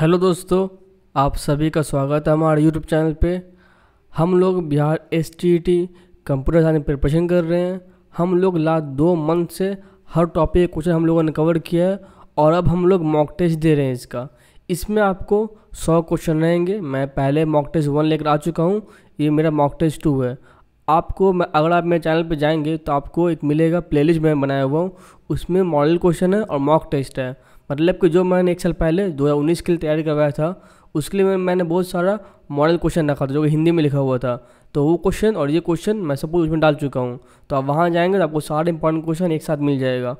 hello दोस्तों आप सभी का स्वागत है हमारे यूट्यूब चैनल पे हम लोग Bihar S T T computer science preparation कर रहे हैं हम लोग लास्ट दो मंथ से हर टॉपिक क्वेश्चन हम लोगों ने कवर किया है और अब हम लोग मॉक टेस्ट दे रहे हैं इसका इसमें आपको सौ क्वेश्चन रहेंगे मैं पहले मॉक टेस्ट वन लेकर आ चुका हूँ ये मेरा मॉक टेस्ट टू है आपको मैं अगर आप मेरे चैनल पर जाएंगे तो आपको एक मिलेगा प्लेलिस्ट मैं बनाया हुआ हूँ उसमें मॉडल क्वेश्चन है और मॉक टेस्ट है मतलब कि जो मैंने एक साल पहले 2019 के लिए तैयारी करवाया था उसके लिए मैंने बहुत सारा मॉडल क्वेश्चन रखा था जो कि हिंदी में लिखा हुआ था तो वो क्वेश्चन और ये क्वेश्चन मैं सब कुछ उसमें डाल चुका हूँ तो आप वहाँ जाएंगे तो आपको सारे इंपॉर्टेंट क्वेश्चन एक साथ मिल जाएगा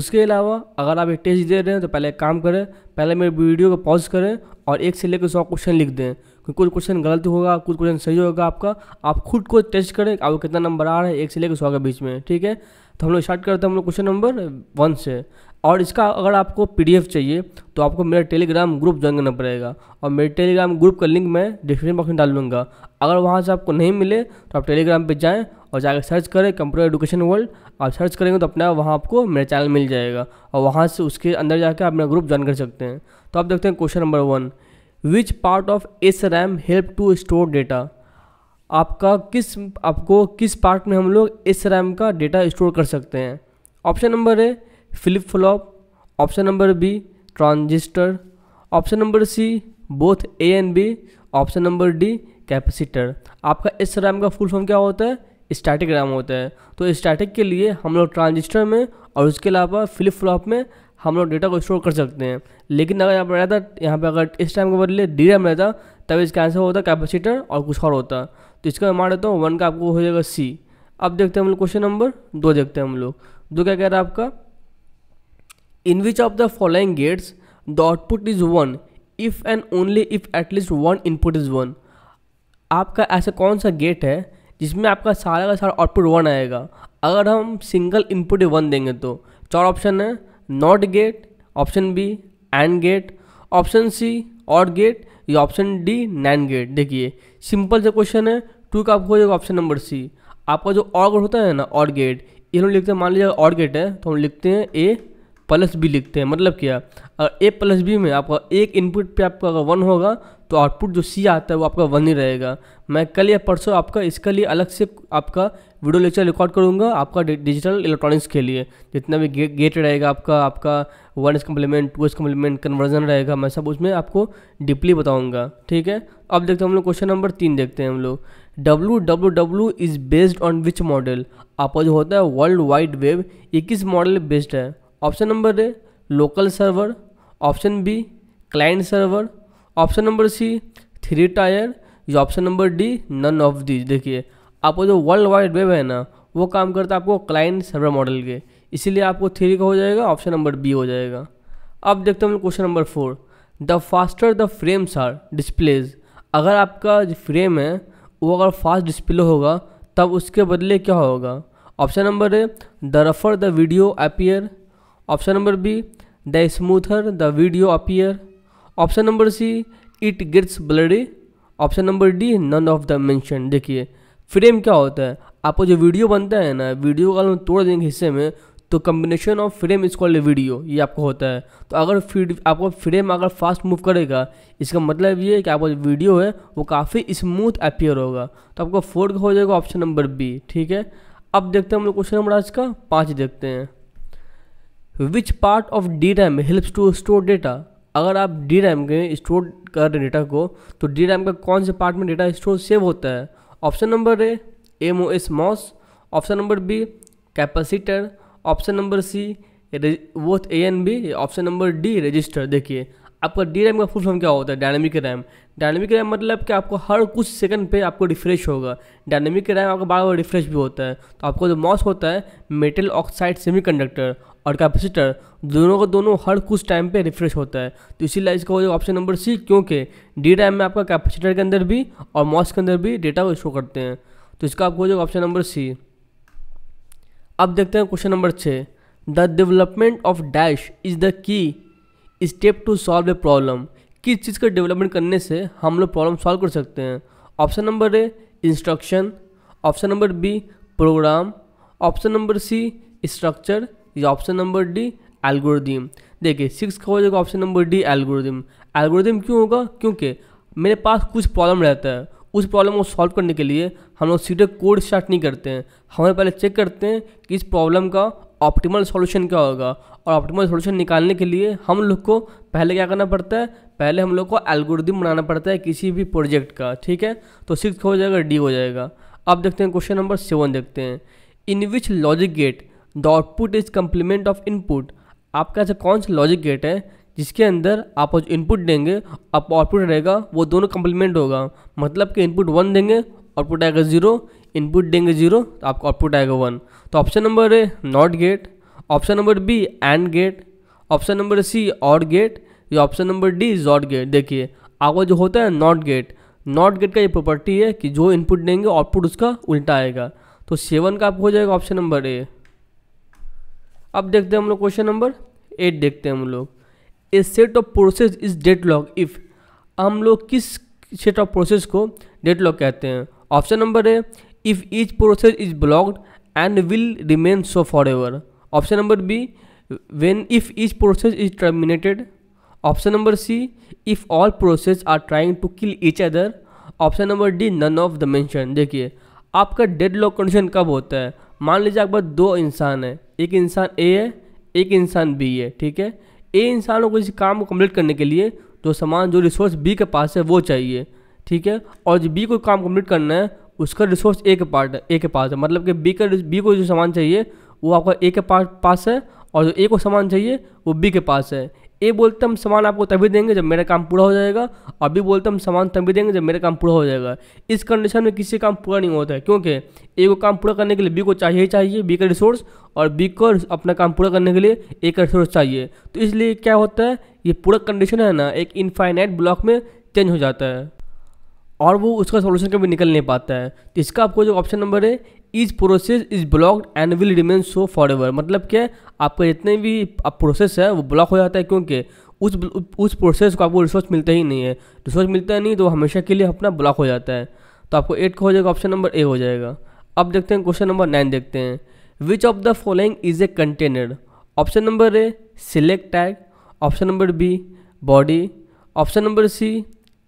उसके अलावा अगर आप एक टेस्ट दे रहे हैं तो पहले एक काम करें पहले मेरे वीडियो को पॉज करें और एक से लेकर सौ क्वेश्चन लिख दें क्योंकि कुछ क्वेश्चन गलत होगा कुछ क्वेश्चन सही होगा आपका आप खुद को टेस्ट करें आपको कितना नंबर आ रहा है एक से लेकर सौ के बीच में ठीक है तो हम लोग स्टार्ट करते हैं हम लोग क्वेश्चन नंबर वन से और इसका अगर आपको पी चाहिए तो आपको मेरा टेलीग्राम ग्रुप ज्वाइन करना पड़ेगा और मेरे टेलीग्राम ग्रुप का लिंक मैं डिस्क्रिप्शन बॉक्स में डाल दूँगा अगर वहाँ से आपको नहीं मिले तो आप टेलीग्राम पर जाएँ और जाकर सर्च करें कंप्यूटर एडुकेशन वर्ल्ड आप सर्च करेंगे तो अपना वहाँ आपको मेरा चैनल मिल जाएगा और वहाँ से उसके अंदर जाकर आप मेरा ग्रुप ज्वाइन कर सकते हैं तो आप देखते हैं question number one which part of S RAM help to store data आपका किस आपको किस पार्ट में हम लोग एस रैम का डेटा स्टोर कर सकते हैं ऑप्शन नंबर है flip flop option number B transistor option number C both A and B option number D capacitor आपका इस रैम का फुल फॉर्म क्या होता है स्टैटिक रैम होता है तो स्टैटिक के लिए हम लोग ट्रांजिस्टर में और उसके अलावा फ्लिप फ्लॉप में हम लोग डेटा को स्टोर कर सकते हैं लेकिन अगर यहाँ पर रहता यहाँ पर अगर इस टाइम के बदले डी रैम रहता तब इसका आंसर होता कैपेसिटर और कुछ और होता तो इसका मैं मान लेता हूँ वन का आपको हो जाएगा सी अब देखते हैं हम लोग क्वेश्चन नंबर दो देखते हैं हम लोग दो क्या कह रहा है आपका In which of the following gates the output is one if and only if at least one input is one आपका ऐसा कौन सा गेट है जिसमें आपका सारा का सारा आउटपुट वन आएगा अगर हम सिंगल इनपुट वन देंगे तो चार ऑप्शन है not gate option B and gate option C or gate या ऑप्शन डी नैन गेट देखिए सिंपल से क्वेश्चन है टू का आपको जाएगा ऑप्शन नंबर सी आपका जो और गेट होता है ना और गेट ये हम लिखते हैं मान लीजिए और गेट है तो हम लिखते हैं ए प्लस बी लिखते हैं मतलब क्या अगर ए प्लस बी में आपका एक इनपुट पे आपका अगर वन होगा तो आउटपुट जो सी आता है वो आपका वन ही रहेगा मैं कल या परसों आपका इसके लिए अलग से आपका वीडियो लेक्चर रिकॉर्ड करूँगा आपका डिजिटल इलेक्ट्रॉनिक्स के लिए जितना भी गे, गेट रहेगा आपका आपका one's complement two's complement conversion रहेगा मैं सब उसमें आपको डीपली बताऊँगा ठीक है अब देखते हैं हम लोग क्वेश्चन नंबर तीन देखते हैं हम लोग W W W is based on which model आपका जो होता है वर्ल्ड वाइड वेब ये किस मॉडल बेस्ड है option number A local server option B client server option number C three tier या option number D none of these देखिए आपको जो वर्ल्ड वाइड वेब है ना वो काम करता है आपको क्लाइंट सर्वर मॉडल के इसीलिए आपको थ्री का हो जाएगा ऑप्शन नंबर बी हो जाएगा अब देखते हैं question number four the faster the frames are displays अगर आपका जो फ्रेम है वो अगर फास्ट डिस्प्ले होगा तब उसके बदले क्या होगा ऑप्शन नंबर ए द रफर the video appear option number B the smoother the video appear option number C it gets bloody option number D none of the mention देखिए फ्रेम क्या होता है आपको जो वीडियो बनता है ना वीडियो का हम तोड़ देंगे हिस्से में तो combination of frame is called video ये आपको होता है तो अगर फीड आपको फ्रेम अगर फास्ट मूव करेगा इसका मतलब ये है कि आपका जो वीडियो है वो काफ़ी स्मूथ अपियर होगा तो आपका फोर्थ हो जाएगा ऑप्शन नंबर बी ठीक है अब देखते हैं हम लोग क्वेश्चन नंबर आज का पाँच देखते हैं which part of D RAM helps to store data अगर आप डी रैम के स्टोर कर रहे डेटा को तो डी रैम का कौन से पार्ट में डेटा स्टोर सेव होता है option number A M O S MOS option number B capacitor option number C वो A and B option number D register देखिए आपका डी रैम का फुल फॉर्म क्या होता है डायनेमिक रैम डायनामिक रैम मतलब कि आपको हर कुछ सेकंड पे आपको रिफ्रेश होगा डायनेमिक रैम आपका बार बार रिफ्रेश भी होता है तो आपको जो मॉस होता है मेटल ऑक्साइड सेमीकंडक्टर और कैपेसिटर दोनों का दोनों हर कुछ टाइम पे रिफ्रेश होता है तो इसीलिए इसका हो जाएगा ऑप्शन नंबर सी क्योंकि डी रैम में आपका कैपेसिटर के अंदर भी और मॉस के अंदर भी डेटा को शो करते हैं तो इसका आपको हो जाएगा ऑप्शन नंबर सी अब देखते हैं क्वेश्चन नंबर छः the development of dash is the key step to solve a problem किस चीज़ का डेवलपमेंट करने से हम लोग प्रॉब्लम सॉल्व कर सकते हैं option number A instruction option number B program option number C structure is option number D algorithm देखिए सिक्स का हो जाएगा option number D algorithm algorithm क्यों होगा क्योंकि मेरे पास कुछ प्रॉब्लम रहता है उस प्रॉब्लम को सॉल्व करने के लिए हम लोग सीधे कोड स्टार्ट नहीं करते हैं हमें पहले चेक करते हैं कि इस प्रॉब्लम का ऑप्टिमल सॉल्यूशन क्या होगा और ऑप्टिमल सॉल्यूशन निकालने के लिए हम लोग को पहले क्या करना पड़ता है पहले हम लोग को एल्गोरिदम बनाना पड़ता है किसी भी प्रोजेक्ट का ठीक है तो सिक्स हो जाएगा डी हो जाएगा अब देखते हैं क्वेश्चन नंबर सेवन देखते हैं in which logic gate the output is complement of input आपका ऐसा कौन सा लॉजिक गेट है जिसके अंदर आप इनपुट देंगे आप आउटपुट रहेगा वो दोनों कम्प्लीमेंट होगा मतलब कि इनपुट वन देंगे आउटपुट आएगा ज़ीरो इनपुट देंगे ज़ीरो तो आपका आउटपुट आएगा वन तो option number A not gate option number B and gate option number C or gate या ऑप्शन नंबर डी जॉट गेट देखिए आपका जो होता है नॉट गेट नॉट गेट का ये प्रॉपर्टी है कि जो इनपुट देंगे आउटपुट उसका उल्टा आएगा तो सेवन का आपको हो जाएगा ऑप्शन नंबर ए अब देखते हैं हम लोग क्वेश्चन नंबर एट देखते हैं हम लोग a set of process is deadlock if हम लोग किस सेट ऑफ प्रोसेस को डेट लॉक कहते हैं option number A if each process is blocked and will remain so for ever option number B when if each process is terminated option number C if all process are trying to kill each other option number D none of the mention देखिए आपका dead lock condition कब होता है मान लीजिए आपके पास दो इंसान है एक इंसान ए है एक इंसान बी है ठीक है ए इंसान को किसी काम को कम्प्लीट करने के लिए जो सामान जो रिसोर्स बी के पास है वो चाहिए ठीक है और जो बी को काम कम्प्लीट करना है उसका रिसोर्स ए के पार्ट है ए के पास है मतलब कि बी का बी को जो सामान चाहिए वो आपका ए के पास है और जो ए को सामान चाहिए वो बी के पास है ए बोलते हम सामान आपको तभी देंगे जब मेरा काम पूरा हो जाएगा और बी बोलते हम सामान तभी देंगे जब मेरा काम पूरा हो जाएगा इस कंडीशन में किसी काम पूरा नहीं होता है क्योंकि ए को काम पूरा करने के लिए बी को चाहिए ही चाहिए बी का रिसोर्स और बी को अपना काम पूरा करने के लिए ए का रिसोर्स चाहिए तो इसलिए क्या होता है ये पूरा कंडीशन है ना एक इनफाइनाइट ब्लॉक में चेंज हो जाता है और वो उसका सोल्यूशन कभी निकल नहीं पाता है तो इसका आपको जो ऑप्शन नंबर है is process is blocked and will remain so for ever मतलब क्या आपका जितने भी प्रोसेस है वो ब्लॉक हो जाता है क्योंकि उस उस प्रोसेस को आपको रिसोर्स मिलता ही नहीं है रिसोर्स मिलता है नहीं तो हमेशा के लिए अपना ब्लॉक हो जाता है तो आपको एट का हो जाएगा ऑप्शन नंबर ए हो जाएगा अब देखते हैं क्वेश्चन नंबर नाइन देखते हैं which of the following is a container option number A select tag option number B body option number C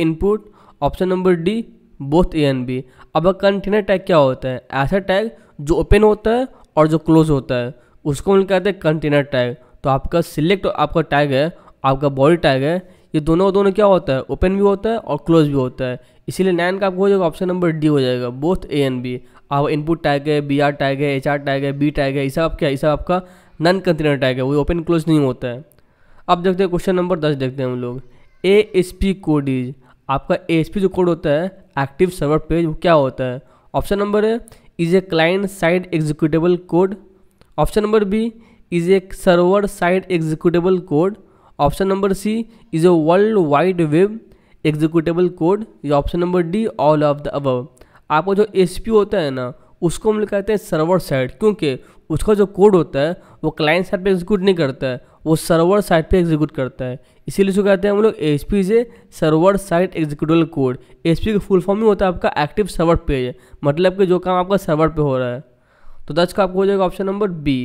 input option number D both A and B अब container tag क्या होता है ऐसा tag जो open होता है और जो क्लोज होता है उसको हम कहते हैं कंटेनर टैग तो आपका सिलेक्ट आपका टैग है आपका बॉडी टैग है ये दोनों दोनों क्या होता है ओपन भी होता है और क्लोज भी होता है इसीलिए नाइन का आपको हो जाएगा ऑप्शन नंबर डी हो जाएगा बोथ ए एंड बी आप इनपुट टैग है बी आर टैग है एच आर टैग है बी टैग है इस सब क्या इस सब आपका नन कंटेनर टैग है वो ओपन क्लोज नहीं होता है अब देखते हैं क्वेश्चन नंबर दस देखते हैं हम लोग A S P code is आपका एस जो कोड होता है एक्टिव सर्वर पेज वो क्या होता है option number A is a client side executable code option number B is a server side executable code option number C is a world wide web executable code या option number D all of the above आपका जो S होता है ना उसको हम लोग कहते हैं सर्वर साइड क्योंकि उसका जो कोड होता है वो क्लाइंट साइड पे एग्जीक्यूट नहीं करता है वो सर्वर साइड पे एग्जीक्यूट करता है इसीलिए उसको कहते हैं हम लोग एच पी से server side executable code H P का फुल फॉर्म ही होता है आपका एक्टिव सर्वर पेज मतलब कि जो काम आपका सर्वर पे हो रहा है तो दस का आपको हो जाएगा ऑप्शन नंबर बी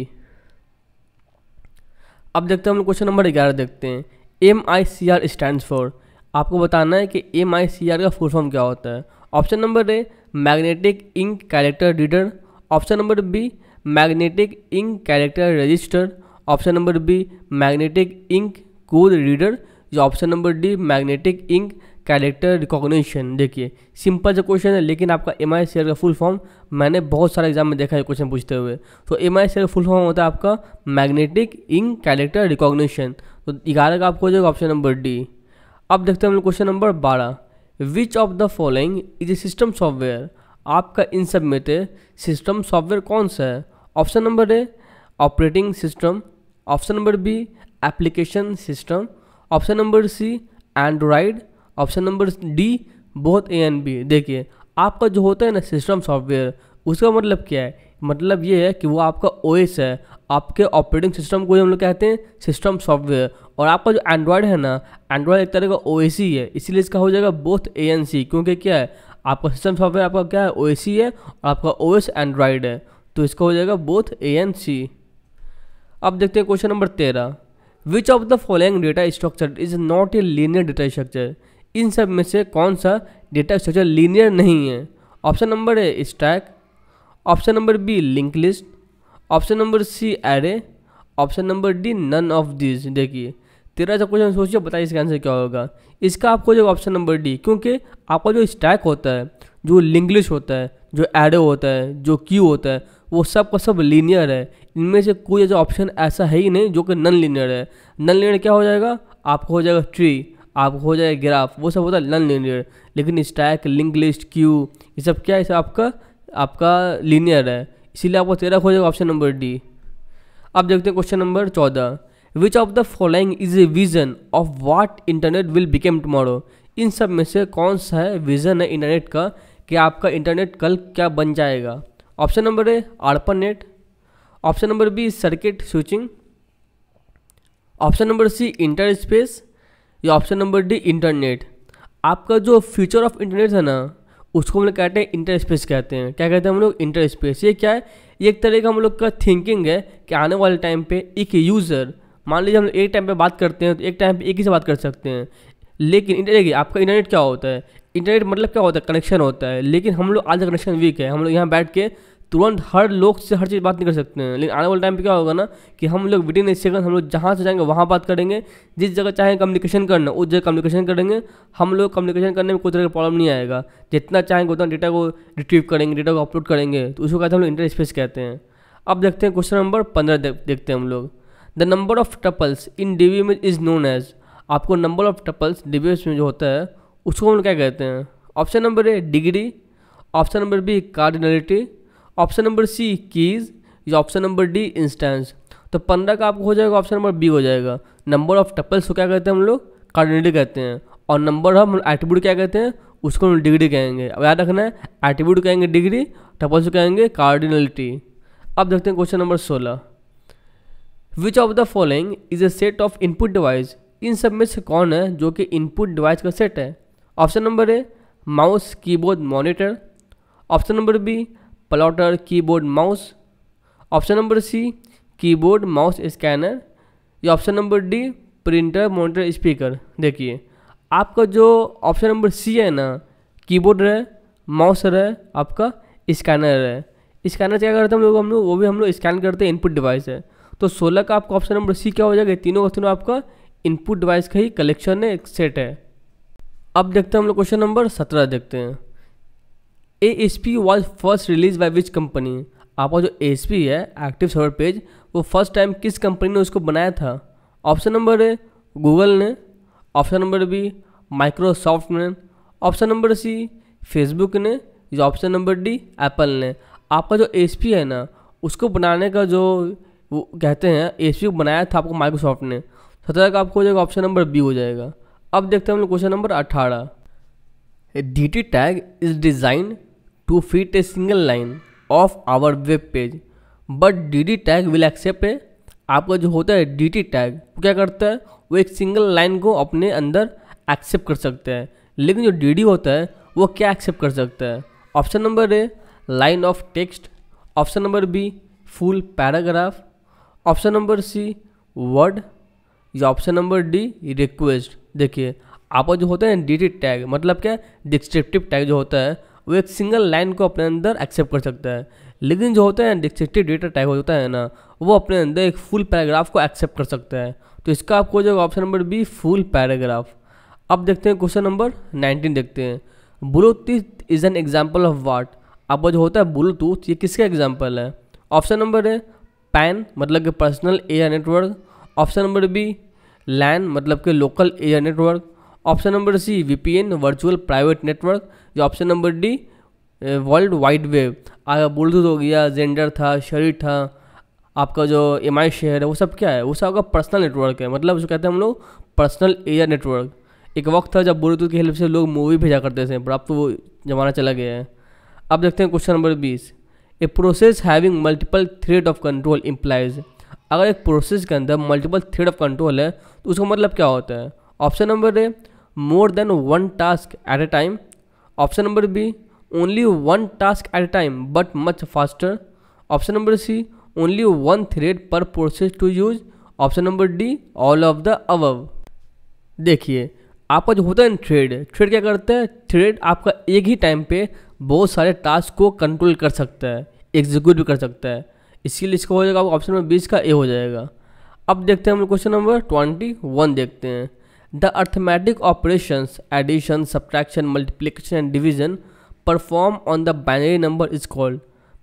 अब देखते हैं हम लोग क्वेश्चन नंबर ग्यारह देखते हैं M I C R stand for आपको बताना है कि एम आई सी आर का फुल फॉर्म क्या होता है option number A magnetic ink character reader option number B magnetic ink character register option number B magnetic ink code reader या option number D magnetic ink character recognition देखिए simple सा question है लेकिन आपका M आई का full form मैंने बहुत सारे एग्जाम में देखा है क्वेश्चन पूछते हुए तो एम आई का फुल फॉर्म होता है आपका मैग्नेटिक इंक कैरेक्टर रिकॉग्निशन तो ग्यारह का आपको हो जाएगा ऑप्शन नंबर डी अब देखते हैं हम क्वेश्चन नंबर बारह which of the following is a system software आपका इन सब में थे सिस्टम सॉफ्टवेयर कौन सा है option number A operating system option number B application system option number C Android option number D बहुत ए एन बी देखिए आपका जो होता है ना सिस्टम सॉफ्टवेयर उसका मतलब क्या है मतलब ये है कि वो आपका ओएस है आपके ऑपरेटिंग सिस्टम को हम लोग कहते हैं सिस्टम सॉफ्टवेयर और आपका जो एंड्रॉयड है ना एंड्रॉयड एक तरह का ओ ही है इसीलिए इसका हो जाएगा बोथ ए एन सी क्योंकि क्या है आपका सिस्टम सॉफ्टवेयर आपका क्या है ओ है और आपका ओ एस एंड्रॉयड है तो इसका हो जाएगा बोथ ए एंड सी अब देखते हैं क्वेश्चन नंबर तेरह which of the following data structure is not a linear data structure इन सब में से कौन सा डेटा स्ट्रक्चर लीनियर नहीं है option number A stack option number B link list option number C array option number D none of this देखिए तेरह सा क्वेश्चन सोचिए बताइए इसका आंसर क्या होगा इसका आपको जो ऑप्शन नंबर डी क्योंकि आपका जो स्टैक होता है जो लिंक लिस्ट होता है जो एरे होता है जो क्यू होता है वो सब का सब लीनियर है इनमें से कोई ऐसा ऑप्शन ऐसा है ही नहीं जो कि नन लीनियर है नन लीनियर क्या हो जाएगा आपको हो जाएगा ट्री आपको हो जाएगा ग्राफ वो सब होता है नन लीनियर लेकिन स्टैक लिंक लिस्ट क्यू ये सब क्या है आपका आपका लीनियर है इसीलिए आपको तेरह हो जाएगा ऑप्शन नंबर डी अब देखते हैं क्वेश्चन नंबर चौदह which of the following is a vision of what internet will became tomorrow इन सब में से कौन सा है विजन है इंटरनेट का कि आपका इंटरनेट कल क्या बन जाएगा option number A ARPANET option number B circuit switching option number C inter space या ऑप्शन नंबर डी इंटरनेट आपका जो फ्यूचर ऑफ इंटरनेट है ना उसको हम लोग कहते हैं इंटर स्पेस कहते हैं क्या कहते हैं हम लोग इंटर स्पेस ये क्या है ये एक तरह का हम लोग का थिंकिंग है कि आने वाले टाइम पे एक यूज़र मान लीजिए हम लोग एक टाइम पे बात करते हैं तो एक टाइम पे एक ही से बात कर सकते हैं लेकिन इंटरनेट आपका इंटरनेट क्या होता है इंटरनेट मतलब क्या होता है कनेक्शन होता है लेकिन हम लोग आज कनेक्शन वीक है हम लोग यहाँ बैठ के तुरंत हर लोग से हर चीज़ बात नहीं कर सकते हैं लेकिन आने वाले टाइम पे क्या होगा ना कि हम लोग विदिन ए सेकंड हम लोग जहाँ से जाएंगे वहाँ बात करेंगे जिस जगह चाहें कम्युनिकेशन करना उस जगह कम्युनिकेशन करेंगे हम लोग कम्युनिकेशन करने में कोई तरह का प्रॉब्लम नहीं आएगा जितना चाहेंगे उतना डेटा को रिट्रीव करेंगे डेटा को अपलोड करेंगे तो उसको कहते हैं हम लोग इंटर स्पेस कहते हैं अब देखते हैं क्वेश्चन नंबर पंद्रह देखते हैं हम लोग the number of tuples in the image is known as आपको नंबर ऑफ टपल्स डी में जो होता है उसको हम क्या कहते हैं option number A degree option number B cardinality option number C keys या ऑप्शन नंबर डी इंस्टेंस तो पंद्रह का आपको हो जाएगा ऑप्शन नंबर बी हो जाएगा नंबर ऑफ टपल्स को क्या कहते हैं हम लोग कार्डिनेटी कहते हैं और नंबर ऑफ एट्रीब्यूट क्या कहते हैं उसको हम डिग्री कहेंगे अब याद रखना है एट्रीब्यूट कहेंगे डिग्री टपल्स को कहेंगे कार्डिनलिटी अब देखते हैं क्वेश्चन नंबर सोलह which of the following is a set of input device इन सब में से कौन है जो कि इनपुट डिवाइस का सेट है option number A mouse keyboard monitor option number B plotter keyboard mouse option number C keyboard mouse scanner या option number D printer monitor speaker देखिए आपका जो ऑप्शन नंबर सी है ना कीबोर्ड रहे माउस है आपका स्कैनर रहे स्कैनर क्या करते हैं हम लोग हम लोग वो भी हम लोग स्कैन करते हैं इनपुट डिवाइस है तो 16 का आपका ऑप्शन नंबर सी क्या हो जाएगा तीनों का तीनों आपका इनपुट डिवाइस का ही कलेक्शन है एक सेट है अब देखते हैं हम लोग क्वेश्चन नंबर सत्रह देखते हैं A S P was first release by which company आपका जो ए है एक्टिव सर्वर पेज वो फर्स्ट टाइम किस कंपनी ने उसको बनाया था ऑप्शन नंबर ए गूगल ने ऑप्शन नंबर बी माइक्रोसॉफ्ट ने ऑप्शन नंबर सी फेसबुक ने या ऑप्शन नंबर डी एप्पल ने आपका जो ए है ना उसको बनाने का जो वो कहते हैं ए को बनाया था आपको माइक्रोसॉफ्ट ने सबसे तक आपको हो जाएगा ऑप्शन नंबर बी हो जाएगा अब देखते हैं हम लोग क्वेश्चन नंबर अट्ठारह D T tag is design to fit a single line of our web page but dd tag will accept a आपका जो होता है dt tag क्या करता है वो एक सिंगल लाइन को अपने अंदर एक्सेप्ट कर सकते हैं लेकिन जो dd होता है वो क्या एक्सेप्ट कर सकता है option number A line of text option number B full paragraph option number C word या ऑप्शन नंबर डी रिक्वेस्ट देखिए आपका जो होता है डी टैग मतलब क्या डिस्क्रिप्टिव टैग जो होता है वो एक सिंगल लाइन को अपने अंदर एक्सेप्ट कर सकता है लेकिन जो होता है डिस्ट्रिक्टिव डेटा टाइप होता है ना वो अपने अंदर एक फुल पैराग्राफ को एक्सेप्ट कर सकता है तो इसका आपको हो जाएगा option number B full paragraph अब देखते हैं क्वेश्चन नंबर नाइनटीन देखते हैं Bluetooth is an example of what अब जो होता है ब्लूटूथ ये किसका एग्जाम्पल है ऑप्शन नंबर ए पैन मतलब कि personal air network option number B LAN मतलब के local air network option number C VPN virtual private network या option number D world wide web आया ब्लूटूथ हो गया जेंडर था शरीर था आपका जो एम आई शेयर है वो सब क्या है वो सब आपका पर्सनल नेटवर्क है मतलब उसको कहते हैं हम लोग पर्सनल एरिया नेटवर्क एक वक्त था जब ब्लूटूथ की हेल्प से लोग मूवी भेजा करते थे पर अब तो वो ज़माना चला गया है अब देखते हैं क्वेश्चन नंबर बीस a process having multiple thread of control implies अगर एक प्रोसेस के अंदर मल्टीपल थ्रेड ऑफ कंट्रोल है तो उसका मतलब क्या होता है option number A more than one task at a time option number B only one task at a time but much faster option number C only one thread per process to use option number D all of the above देखिए आपका जो होता है thread thread क्या करता है thread आपका एक ही टाइम पे बहुत सारे टास्क को कंट्रोल कर सकता है एग्जीक्यूट भी कर सकता है इसीलिए इसका हो जाएगा ऑप्शन नंबर बीस का ए हो जाएगा अब देखते हैं हम क्वेश्चन नंबर ट्वेंटी वन देखते हैं the arithmetic operation addition subtraction multiplication and division perform on the binary number is called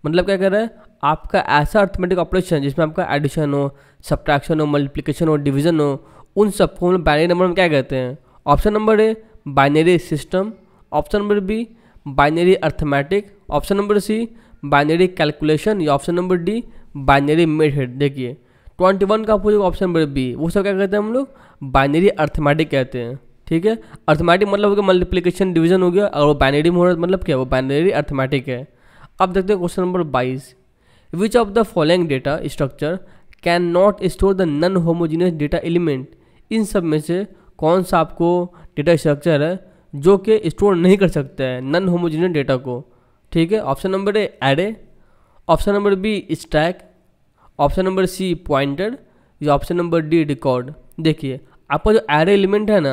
मतलब क्या कह रहा है आपका ऐसा अर्थमेटिक ऑपरेशन जिसमें आपका एडिशन हो सब्ट्रैक्शन हो मल्टीप्लिकेशन हो डिवीजन हो उन सबको हम बाइनरी नंबर में क्या कहते हैं option number A binary system option number B binary arithmetic option number C binary calculation या option number D binary method देखिए ट्वेंटी वन का अपोजिट ऑप्शन नंबर बी वो सब क्या कहते हैं हम लोग बाइनरी अर्थमेटिक कहते हैं ठीक है अर्थमेटिक मतलब हो गया मल्टीप्लीकेशन डिवीजन हो गया और वो बाइनरी में मतलब क्या है वो बाइनरी अर्थमेटिक है अब देखते हैं क्वेश्चन नंबर बाईस which of the following data structure can not store the non homogeneous data element इन सब में से कौन सा आपको डेटा स्ट्रक्चर है जो कि स्टोर नहीं कर सकता है नन होमोजीनियस डेटा को ठीक है option number A array option number B stack option number C pointer या ऑप्शन नंबर डी रिकॉर्ड देखिए आपका जो एरे एलिमेंट है ना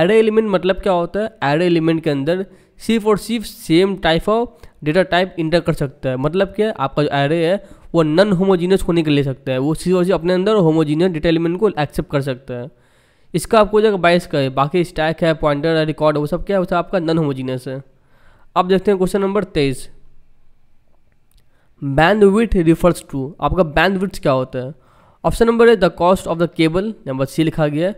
एरे एलिमेंट मतलब क्या होता है एरे एलिमेंट के अंदर सिर्फ और सिर्फ same type of data type enter कर सकता है मतलब क्या आपका जो एरे है वो नन होमोजीनियस होने के ले सकता है वो सिर्फ और सिर्फ अपने अंदर होमोजीनियस डेटा एलिमेंट को एक्सेप्ट कर सकता है इसका आपको जगह बाइस का है बाकी स्टैक है पॉइंटर है रिकॉर्ड वो सब क्या है वो सब आपका नन होमोजीनियस है अब देखते हैं क्वेश्चन नंबर तेईस बैंडविथ रिफर्स टू आपका बैंडविथ क्या होता है option number A the cost of the cable number C लिखा गया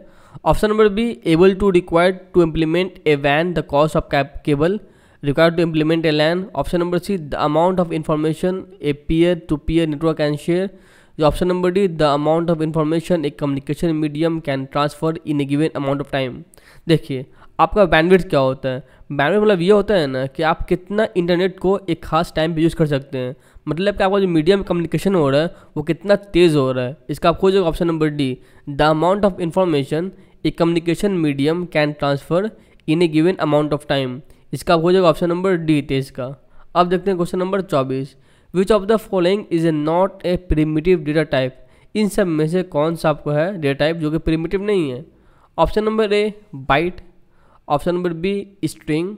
option number B able to require to implement a वैन the cost of cable require to implement a LAN option number C the amount of information a peer to peer network and share option number D the amount of information a communication medium can transfer in a given amount of time देखिए आपका bandwidth क्या होता है bandwidth मतलब ये होता है ना कि आप कितना इंटरनेट को एक खास टाइम पर यूज़ कर सकते हैं मतलब कि आपका जो मीडियम कम्युनिकेशन हो रहा है वो कितना तेज़ हो रहा है इसका आप खोज option number D the amount of information a communication medium can transfer in a given amount of time इसका आप खोजोगे ऑप्शन नंबर डी तेज का अब देखते हैं क्वेश्चन नंबर चौबीस which of the following is a not a primitive data type इन सब में से कौन सा आपको है डेटा टाइप जो कि प्रिमिटिव नहीं है option number A byte option number B string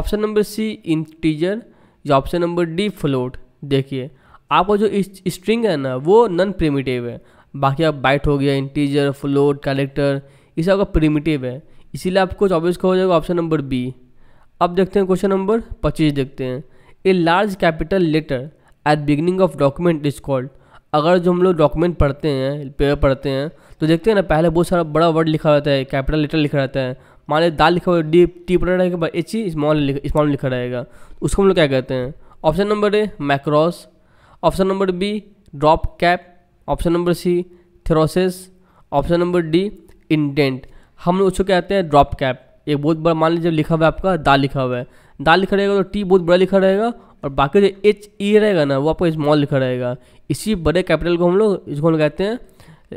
option number C integer या ऑप्शन नंबर डी फ्लोट देखिए आपको जो स्ट्रिंग है ना वो नॉन प्रिमिटिव है बाकी आप बाइट हो गया इंटीजर फ्लोट कलेक्टर ये सब का प्रिमिटिव है इसीलिए आपको चौबीस का हो जाएगा ऑप्शन नंबर बी अब देखते हैं क्वेश्चन नंबर पच्चीस देखते हैं a large capital letter at beginning of document is called अगर जो हम लोग डॉक्यूमेंट पढ़ते हैं पेपर पढ़ते हैं तो देखते हैं ना पहले बहुत सारा बड़ा वर्ड लिखा रहता है कैपिटल लेटर लिखा रहता है मान लीजिए दाल लिखा हुआ डी टी पड़ा रहेगा एच ई स्मॉल स्मॉल लिखा रहेगा उसको हम लोग क्या कहते हैं option number A macros option number B drop cap option number C थ्रोसिस ऑप्शन नंबर डी इंडेंट हम लोग उसको कहते हैं ड्रॉप कैप एक बहुत बड़ा मान लीजिए लिखा हुआ है आपका दाल लिखा हुआ है दा लिखा रहेगा तो टी बहुत बड़ा लिखा रहेगा और बाकी जो एच ई e रहेगा ना वो आपका स्मॉल लिखा रहेगा इसी बड़े कैपिटल को हम लोग इसको हम लोग कहते हैं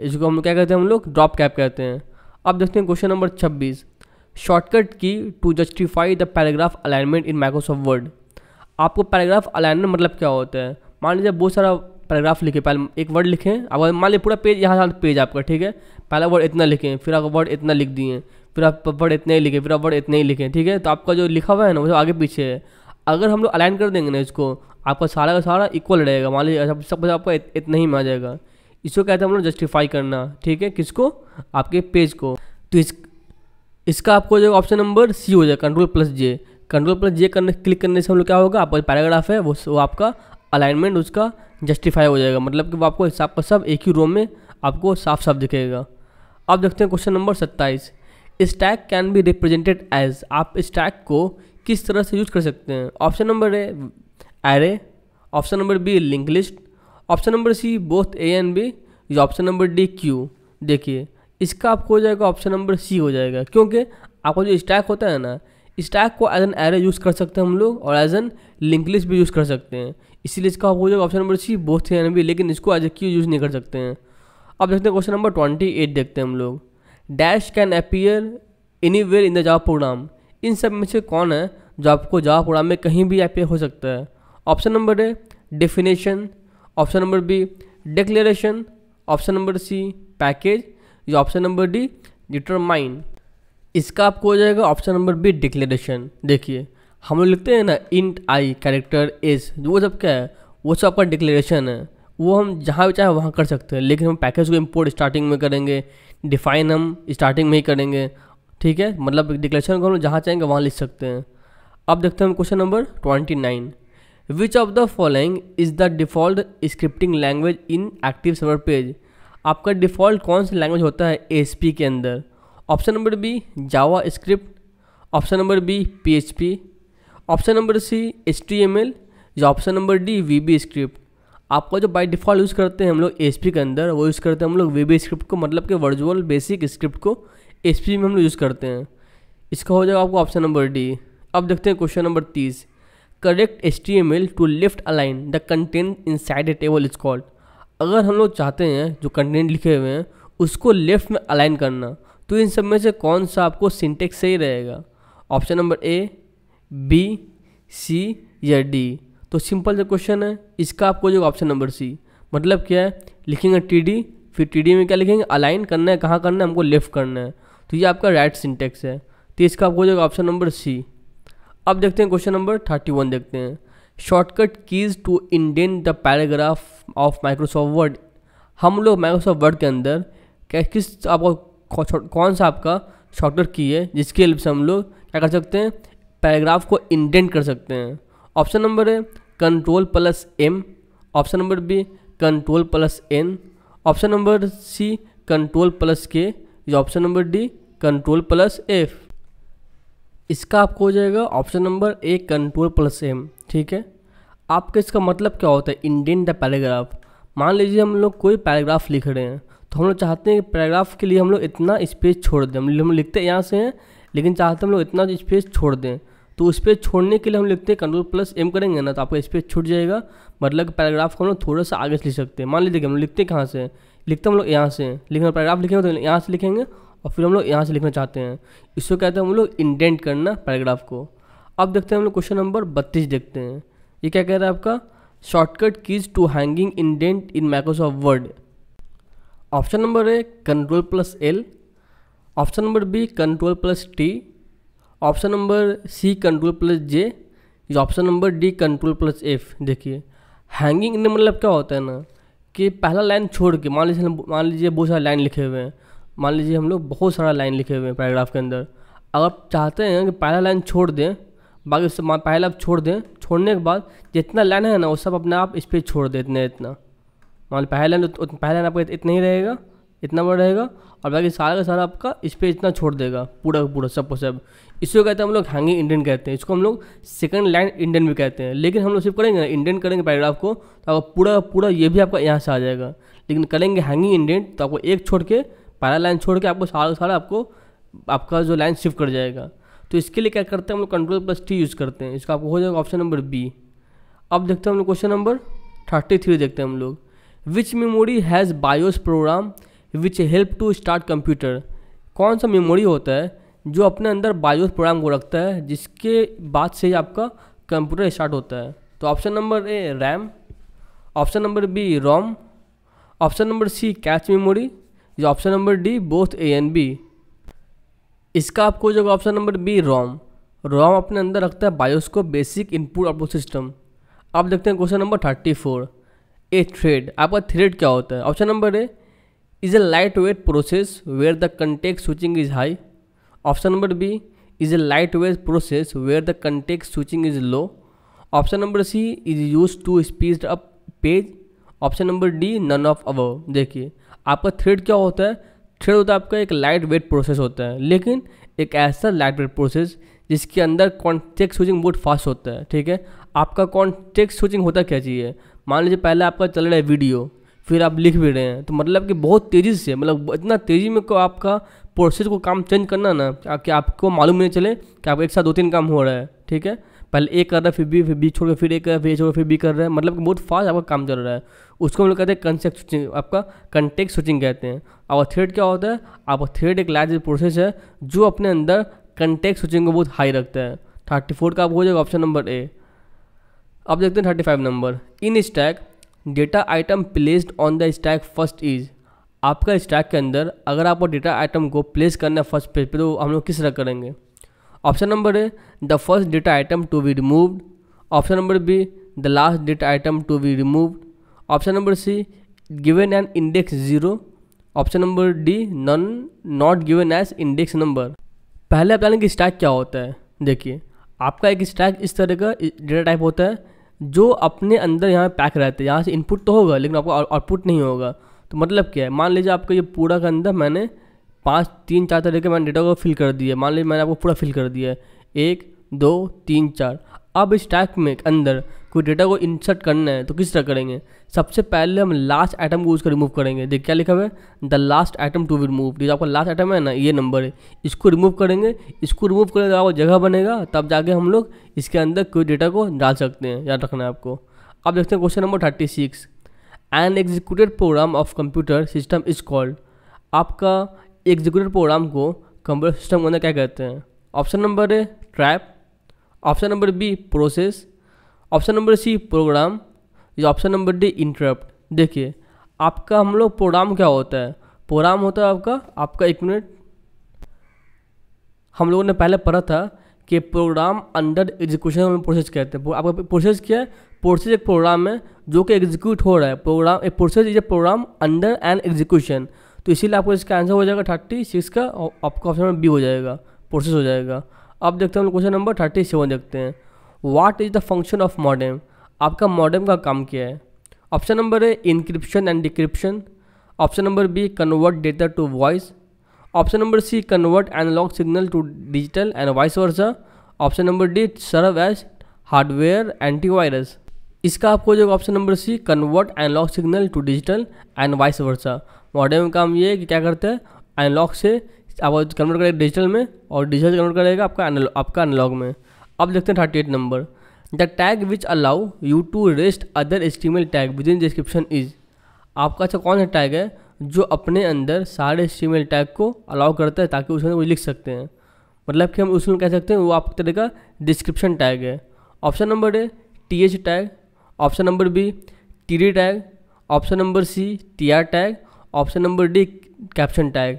इसको हम क्या कहते हैं हम लोग ड्रॉप कैप कहते हैं अब देखते हैं क्वेश्चन नंबर छब्बीस shortcut key to justify the paragraph alignment in Microsoft Word आपको पैराग्राफ अलाइनर मतलब क्या होता है मान लीजिए बहुत सारा पैराग्राफ लिखे पहले एक वर्ड लिखें अब मान लीजिए पूरा पेज यहाँ साथ पेज आपका ठीक है पहला वर्ड इतना लिखें फिर आप वर्ड इतना लिख दिए फिर आप वर्ड इतने ही लिखें फिर आप वर्ड इतने ही लिखें ठीक है तो आपका जो लिखा हुआ है ना वो आगे पीछे है अगर हम लोग अलाइन कर देंगे ना इसको आपका सारा का सारा इक्वल रहेगा मान लीजिए सब सब आपका इतना ही में आ जाएगा इसको कहते हैं हम लोग जस्टिफाई करना ठीक है किसको आपके पेज को तो इस इसका आपको जो ऑप्शन नंबर सी हो जाएगा control plus J control plus J करने क्लिक करने से हम लोग क्या होगा आपका पैराग्राफ है वो, वो आपका अलाइनमेंट उसका जस्टिफाई हो जाएगा मतलब कि वो आपको का सब एक ही रोम में आपको साफ साफ दिखेगा अब देखते हैं क्वेश्चन नंबर सत्ताईस stack can be represented as आप स्टैक को किस तरह से यूज कर सकते हैं option number A array option number B link list option number C both A and B या ऑप्शन नंबर डी क्यू देखिए इसका आपको हो जाएगा ऑप्शन नंबर सी हो जाएगा क्योंकि आपका जो स्टैक होता है ना स्टैक को एज एन एरे यूज़ कर सकते हैं हम लोग और एज एन लिंक लिस्ट भी यूज़ कर सकते हैं इसीलिए इसका हो जाएगा option number C both and B लेकिन इसको एज ए क्यू यूज़ नहीं कर सकते हैं अब देखते हैं क्वेश्चन नंबर ट्वेंटी एट देखते हैं हम लोग dash can appear anywhere in the job program इन सब में से कौन है जो आपको जॉब प्रोग्राम में कहीं भी अपीयर हो सकता है option number A definition option number B declaration option number C package या ऑप्शन नंबर डी डिटरमाइन इसका आपको हो जाएगा ऑप्शन नंबर बी डिक्लेरेशन देखिए हम लोग लिखते हैं ना इंट आई कैरेक्टर एज वो सब क्या है वो सब आपका डिक्लेरेशन है वो हम जहाँ भी चाहे वहाँ कर सकते हैं लेकिन हम पैकेज को इम्पोर्ट स्टार्टिंग में करेंगे डिफाइन हम स्टार्टिंग में ही करेंगे ठीक है मतलब डिक्लेरेशन को हम जहाँ चाहेंगे वहाँ लिख सकते हैं अब देखते हैं question number twenty nine which of the following is the default scripting language in active server page आपका डिफ़ॉल्ट कौन सा लैंग्वेज होता है एस के अंदर option number B JavaScript option number B P option number C H या option number D V script आपका जो बाय डिफ़ॉल्ट यूज़ करते हैं हम लोग एस के अंदर वो यूज़ करते हैं हम लोग वी स्क्रिप्ट को मतलब कि वर्चुअल बेसिक स्क्रिप्ट को एस में हम लोग यूज़ करते हैं इसका हो जाएगा आपको ऑप्शन नंबर डी अब देखते हैं क्वेश्चन नंबर तीस correct H T M L to left align the content inside a table is called अगर हम लोग चाहते हैं जो कंटेंट लिखे हुए हैं उसको लेफ्ट में अलाइन करना तो इन सब में से कौन सा आपको सिंटेक्स सही रहेगा option number A B C या डी तो सिंपल जो क्वेश्चन है इसका आपको जो ऑप्शन नंबर सी मतलब क्या है लिखेंगे टी डी फिर टी डी में क्या लिखेंगे अलाइन करना है कहाँ करना है हमको लेफ़्ट करना है तो ये आपका राइट सिंटेक्स है तो इसका आपको जो ऑप्शन नंबर सी अब देखते हैं क्वेश्चन नंबर थर्टी वन देखते हैं shortcut keys to indent the paragraph of Microsoft Word हम लोग माइक्रोसॉफ्ट वर्ड के अंदर क्या किस आपको कौन सा आपका शॉर्टकट की है जिसके हेल्प से हम लोग क्या कर सकते हैं पैराग्राफ को इंडेंट कर सकते हैं ऑप्शन नंबर है control plus M option number B control plus N option number C control plus K या option number D control plus F इसका आपको हो जाएगा option number A control plus M ठीक है आपका इसका मतलब क्या होता है इंडेंट द पैराग्राफ मान लीजिए हम लोग कोई पैराग्राफ लिख रहे हैं तो हम लोग चाहते हैं कि पैराग्राफ के लिए हम लोग इतना स्पेस छोड़ दें हम लिखते हैं यहाँ से हैं लेकिन चाहते हम लोग इतना स्पेस छोड़ दें तो स्पेस छोड़ने के लिए हम लिखते हैं कंट्रोल प्लस एम करेंगे ना तो आपका स्पेस छूट जाएगा मतलब पैराग्राफ को हम लोग थोड़ा सा आगे से लिख सकते हैं मान लीजिए हम लोग लिखते हैं कहाँ से लिखते हम लोग यहाँ से लेकिन हम पैराग्राफ लिखेंगे तो यहाँ से लिखेंगे और फिर हम लोग यहाँ से लिखना चाहते हैं इसको कहते हैं हम लोग इंडेंट करना पैराग्राफ को अब देखते हैं हम लोग क्वेश्चन नंबर बत्तीस देखते हैं ये क्या कह रहा है आपका shortcut keys to hanging indent in Microsoft Word option number A control plus L option number B control plus T option number C control plus J या option number D control plus F देखिए hanging ने मतलब क्या होता है ना कि पहला लाइन छोड़ के मान लीजिए मान लीजिए बहुत सारे लाइन लिखे हुए हैं मान लीजिए हम लोग बहुत सारा लाइन लिखे हुए हैं पैराग्राफ के अंदर अगर चाहते हैं कि पहला लाइन छोड़ दें बाकी उससे पहला छोड़ दें छोड़ने के बाद जितना लाइन है ना वो सब अपने आप इस पर छोड़ दें इतना इतना मान लो पहला तो पहला आपका इतना ही रहेगा इतना बड़ा रहेगा और बाकी सारा का सारा आपका स्पेस इतना छोड़ देगा पूरा पूरा सबको सब इसको कहते हैं हम लोग हैंगिंग इंडियन कहते हैं इसको हम लोग सेकंड लाइन इंडियन भी कहते हैं लेकिन हम लोग सिर्फ करेंगे ना इंडियन करेंगे पैराग्राफ को तो आपका पूरा पूरा ये भी आपका यहाँ से आ जाएगा लेकिन करेंगे हैंगिंग इंडियन तो आपको एक छोड़ के पहला लाइन छोड़ के आपको सारा सारा आपको आपका जो लाइन शिफ्ट कर जाएगा तो इसके लिए क्या करते हैं हम लोग कंट्रोल प्लस टी यूज़ करते हैं इसका आपको हो जाएगा ऑप्शन नंबर बी अब देखते हैं हम लोग क्वेश्चन नंबर थर्टी थ्री देखते हैं हम लोग which memory has BIOS program which help to start computer कौन सा मेमोरी होता है जो अपने अंदर बायोस प्रोग्राम को रखता है जिसके बाद से ही आपका कंप्यूटर स्टार्ट होता है तो option number A RAM option number B ROM option number C cache memory या option number D both A and B इसका आपको जो option number B ROM ROM अपने अंदर रखता है बायोस को बेसिक इनपुट आउटपुट सिस्टम आप देखते हैं question number thirty four A thread आपका थ्रेड क्या होता है option number A is a light weight process where the context switching is high option number B is a light weight process where the context switching is low option number C is use to speed up page option number D none of above देखिए आपका thread क्या होता है thread होता है आपका एक light weight process होता है लेकिन एक ऐसा लाइट वेट प्रोसेस जिसके अंदर कॉन्टेक्ट स्विचिंग बहुत फास्ट होता है ठीक है आपका कॉन्टेक्ट स्विचिंग होता क्या चाहिए मान लीजिए पहले आपका चल रहा है वीडियो फिर आप लिख भी रहे हैं तो मतलब कि बहुत तेज़ी से मतलब इतना तेज़ी में को आपका प्रोसेस को काम चेंज करना ना कि आपको मालूम नहीं चले कि आप एक साथ दो तीन काम हो रहा है ठीक है पहले एक कर रहा है फिर बी फिर बी छोड़ के फिर एक कर रहा है फिर छोड़ फिर बी कर रहा है मतलब कि बहुत फास्ट आपका काम चल रहा है उसको हम लोग कहते हैं कंसेक्ट स्विचिंग आपका कंटेक्ट स्विचिंग कहते हैं और थ्रेड क्या होता है आप थ्रेड एक लाइज प्रोसेस है जो अपने अंदर कंटेक्ट स्विचिंग को बहुत हाई रखता है थर्टी फोर का आप हो जाएगा ऑप्शन नंबर ए अब देखते हैं thirty five number in stack data item placed on the stack first is आपका स्टैक के अंदर अगर आप डेटा आइटम को प्लेस करना है फर्स्ट पेज पे तो हम लोग किस तरह करेंगे option number A the first data item to be removed option number B the last data item to be removed option number C given an index zero option number D non not given as index number पहले आप जानेंगे stack क्या होता है देखिए आपका एक stack इस तरह का डेटा टाइप होता है जो अपने अंदर यहाँ पैक रहते हैं यहाँ से इनपुट तो होगा लेकिन आपको आउटपुट नहीं होगा तो मतलब क्या है मान लीजिए आपका ये पूरा का अंदर मैंने पाँच तीन चार तरह के मैंने डेटा को फिल कर दिया मान लीजिए मैंने आपको पूरा फिल कर दिया है एक दो तीन चार अब इस टैक में अंदर कोई डेटा को इंसर्ट करना है तो किस तरह करेंगे सबसे पहले हम लास्ट आइटम को उसको रिमूव करेंगे देख क्या लिखा हुआ है the last item to be remove जो आपका लास्ट आइटम है ना ये नंबर है इसको रिमूव करेंगे इसको रिमूव करेंगे तो आपको जगह बनेगा तब जाके हम लोग इसके अंदर कोई डेटा को डाल सकते हैं याद रखना है आपको अब देखते हैं question number thirty six an executed program of computer system is called आपका एग्जीक्यूटेड प्रोग्राम को कंप्यूटर सिस्टम के अंदर क्या कहते हैं option number A trap option number B process option number C program या ऑप्शन नंबर डी इंटरप्ट देखिए आपका हम लोग प्रोग्राम क्या होता है प्रोग्राम होता है आपका आपका एक मिनट हम लोगों ने पहले पढ़ा था कि प्रोग्राम अंडर एग्जीक्यूशन प्रोसेस कहते हैं आपका प्रोसेस क्या है प्रोसेस एक प्रोग्राम है जो कि एग्जीक्यूट हो रहा है प्रोग्राम एक process is a program under and execution तो इसीलिए आपको इसका आंसर हो जाएगा थर्टी सिक्स का आपका ऑप्शन बी हो जाएगा प्रोसेस हो जाएगा अब देखते हैं हम क्वेश्चन नंबर थर्टी सेवन देखते हैं what is the function of modem आपका मॉडेम का काम क्या है option number A encryption and decryption option number B convert data to voice option number C convert analog signal to digital and vice versa option number D serve as hardware antivirus इसका आपको जो option number C convert analog signal to digital and vice versa modem का काम ये है कि क्या करते हैं एनालॉग से आप कन्वर्ट करेगा डिजिटल में और डिजिटल कन्वर्ट करेगा आपका आपका एनालॉग में अब देखते हैं thirty eight number the tag which allow you to rest other HTML tag within description is आपका अच्छा कौन सा टैग है जो अपने अंदर सारे एस्टिमेल टैग को अलाउ करता है ताकि उसमें वो लिख सकते हैं मतलब कि हम उसमें कह सकते हैं वो आपके तरह का डिस्क्रिप्शन टैग है option number A T H tag option number B T D tag option number C T R tag option number D caption tag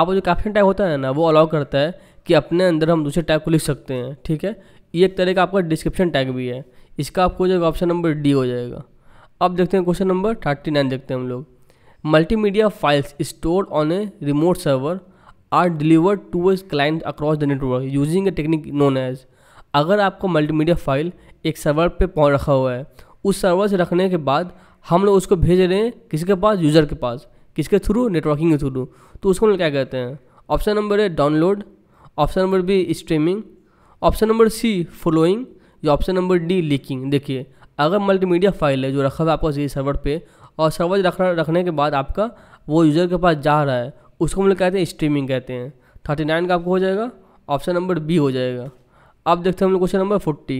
आपका जो कैप्शन टैग होता है ना वो अलाउ करता है कि अपने अंदर हम दूसरे टैग को लिख सकते हैं ठीक है ये एक तरह का आपका डिस्क्रिप्शन टैग भी है इसका आपको हो जाएगा ऑप्शन नंबर डी हो जाएगा अब देखते हैं क्वेश्चन नंबर थर्टी नाइन देखते हैं हम लोग multimedia files store on a remote server are delivered to a client across the network using a technique known as अगर मल्टी मल्टीमीडिया फाइल एक सर्वर पे पहुँच रखा हुआ है उस सर्वर से रखने के बाद हम लोग उसको भेज रहे हैं किसके पास यूज़र के पास किसके थ्रू नेटवर्किंग के थ्रू तो उसको हम क्या कहते हैं ऑप्शन नंबर है download option number B streaming option number C flowing या ऑप्शन नंबर डी लीकिंग देखिए अगर मल्टीमीडिया फाइल है जो रखा हुआ आपका जी सर्वर पे और सर्वर रख रखने के बाद आपका वो यूज़र के पास जा रहा है उसको हम लोग कहते हैं स्ट्रीमिंग कहते हैं थर्टी नाइन का आपको हो जाएगा ऑप्शन नंबर बी हो जाएगा अब देखते हैं हम लोग question number forty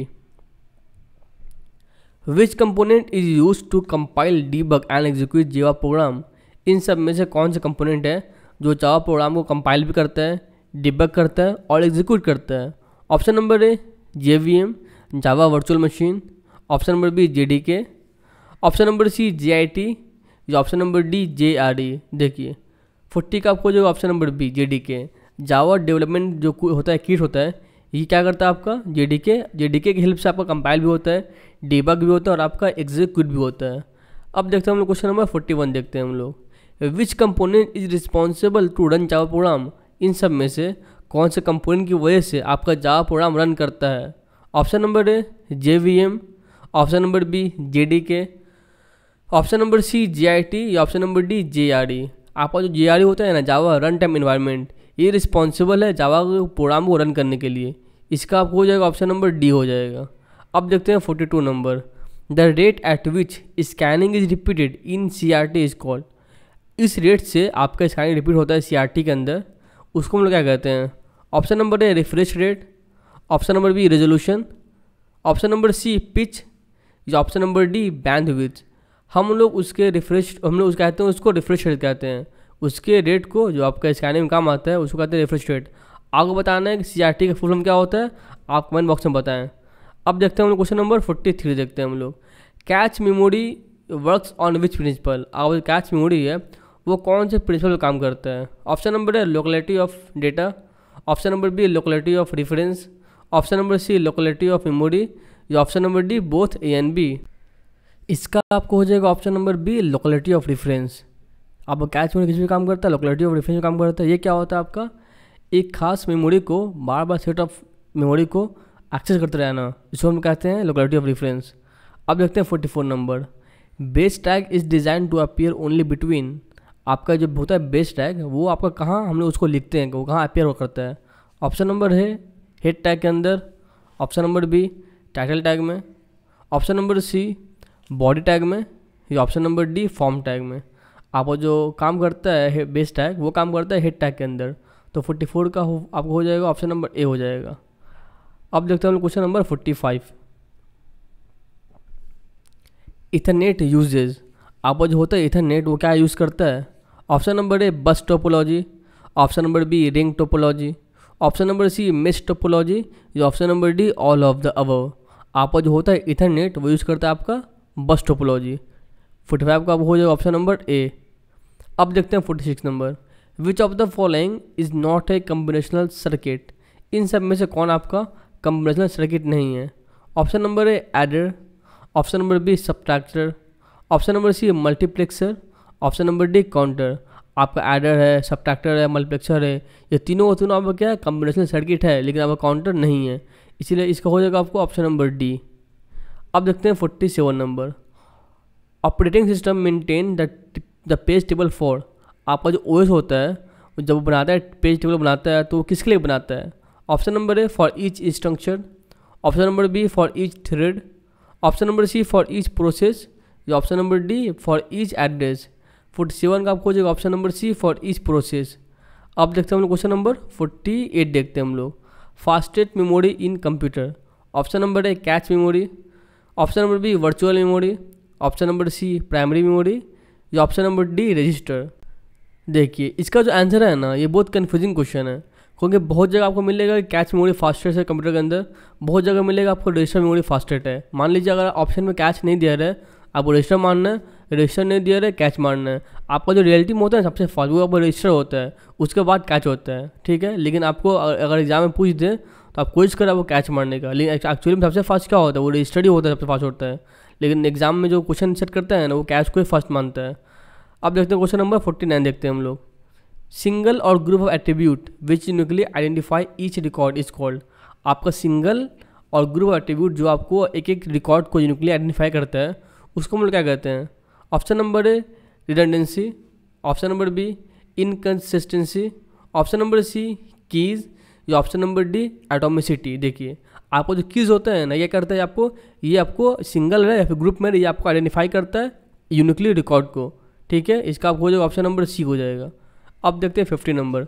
which component is use to compile bug and execute Java program इन सब में से कौन सा कंपोनेंट है जो जावा प्रोग्राम को कंपाइल भी करता है डिबक करता है और एग्जीक्यूट करता है option number A J V M Java virtual machine option number B J D K option number C J I T या option number D J R E देखिए फोर्टी का आपको जो option number B J D K Java development जो होता है kit होता है ये क्या करता है आपका जे डी के जे डी के हेल्प से आपका कंपाइल भी होता है डीबग भी होता है और आपका एग्जीक्यूट भी होता है अब देखते हैं हम लोग क्वेश्चन नंबर फोर्टी वन देखते हैं हम लोग which component is responsible to run Java program इन सब में से कौन से कंपोनेंट की वजह से आपका जावा प्रोग्राम रन करता है option number A J option number B J option number C J या ऑप्शन नंबर डी जे आपका जो जे e होता है ना जावा रन टाइम इन्वायरमेंट ये रिस्पॉन्सिबल है जावा प्रोग्राम को रन करने के लिए इसका आपको हो जाएगा ऑप्शन नंबर डी हो जाएगा अब देखते हैं forty two number the rate at which scanning is repeated in C R T is called इस रेट से आपका स्कैनिंग रिपीट होता है सी आर टी के अंदर उसको हम लोग क्या कहते हैं option number A refresh rate option number B resolution option number C pitch या option number D band which हम लोग उसके रिफ्रेश हम लोग उस कहते हैं उसको रिफ्रेश रेट कहते हैं उसके रेट को जो आपका स्कैनिंग में काम आता है उसको कहते हैं रिफ्रेश रेट आपको बताना है कि सी आर टी का फुल फॉर्म क्या होता है आप कमेंट बॉक्स में बताएं अब देखते हैं हम लोग क्वेश्चन नंबर फोर्टी थ्री देखते हैं हम लोग cache memory work on which principle आप कैच मेमोरी है वो कौन से प्रिंसिपल पर काम करता है ऑप्शन नंबर है locality of data option number B locality of reference option number C locality of memory या option number D both A and B इसका आपको हो जाएगा option number B locality of reference आप कैच में किसी भी काम करता है लोकेलिटी ऑफ रिफरेंस में काम करता है ये क्या होता है आपका एक खास मेमोरी को बार बार सेट ऑफ मेमोरी को एक्सेस करते रहना इसको हम कहते हैं लोकेलिटी ऑफ रिफरेंस अब देखते हैं forty four number base tag is design to appear only between आपका जो होता है बेस टैग वो आपका कहाँ हम लोग उसको लिखते हैं वो कहाँ अपेयर करता है ऑप्शन नंबर है हेड टैग के अंदर option number B title tag में option number C body tag में या option number D form tag में आपको जो काम करता है बेस टैग वो काम करता है हेड टैग के अंदर तो 44 का हो आपको हो जाएगा ऑप्शन नंबर ए हो जाएगा अब देखते हैं क्वेश्चन नंबर 45 इथरनेट यूजेज़ आपका जो होता है इथरनेट वो क्या यूज़ करता है option number A bus topology option number B ring topology option number C mesh topology या option number D all of the above आप जो होता है इथरनेट वो यूज़ करता है आपका बस टोपोलॉजी फोर्टी फाइव का हो जाएगा ऑप्शन नंबर ए अब देखते हैं forty six number which of the following is not a combinational circuit in सब में से कौन आपका कम्बिनेशनल सर्किट नहीं है option number A adder option number B subtractor option number C multiplexer option number D counter आपका adder है subtractor है मल्टीप्लेक्सर है ये तीनों और तीनों आपका क्या है कॉम्बिनेशन सर्किट है लेकिन आपका काउंटर नहीं है इसीलिए इसका हो जाएगा आपको ऑप्शन नंबर डी अब देखते हैं forty seven number operating system maintain the the page table for आपका जो ओ होता है जब वो बनाता है पेज टेबल बनाता है तो वो किसके लिए बनाता है option number A for each structure option number B for each thread option number C for each process जो option number D for each address forty seven का आपको हो जाएगा option number C for each process अब देखते हैं हम लोग क्वेश्चन नंबर फोर्टी एट देखते हैं हम लोग fastest memory in computer option number A cache memory option number B virtual memory option number C primary memory या ऑप्शन नंबर डी रजिस्टर देखिए इसका जो आंसर है ना ये बहुत कन्फ्यूजिंग क्वेश्चन है क्योंकि बहुत जगह आपको मिलेगा कैच मेमोरी फास्टेस्ट है कंप्यूटर के अंदर बहुत जगह मिलेगा आपको रजिस्टर मेमोरी फास्टेस्ट है मान लीजिए अगर ऑप्शन में कैच नहीं दिया रहा है आपको रजिस्टर मारना है रजिस्टर नहीं दिया रहे कैच मारना है आपका जो रियलिटी में होता है सबसे फर्स्ट वो आपको रजिस्टर होता है उसके बाद कैच होता है ठीक है लेकिन आपको अगर एग्जाम में पूछ दे तो आप कोशिश करें आपको कैच मारने का लेकिन एक्चुअली में सबसे फर्स्ट क्या होता है वो रजिस्टर ही होता है सबसे फर्स्ट होता है लेकिन एग्जाम में जो क्वेश्चन सेट करता है ना वो कैच को ही फर्स्ट मानता है अब देखते हैं क्वेश्चन नंबर फोर्टी नाइन देखते हैं हम लोग सिंगल और group of attribute which uniquely identify each record is called आपका सिंगल और ग्रुप ऑफ एट्रीब्यूट जो आपको एक एक रिकॉर्ड को यूनिकली आइडेंटिफाई करता है उसको हम लोग क्या कहते हैं option number A redundancy option number B inconsistency option number C keys या ऑप्शन नंबर डी एटोमिसिटी देखिए आपको जो कीज़ होते हैं ना ये करता है आपको ये आपको सिंगल है या फिर ग्रुप में ये आपको आइडेंटिफाई करता है यूनिकली रिकॉर्ड को ठीक है इसका आपको जो ऑप्शन नंबर सी हो जाएगा अब देखते हैं fifty number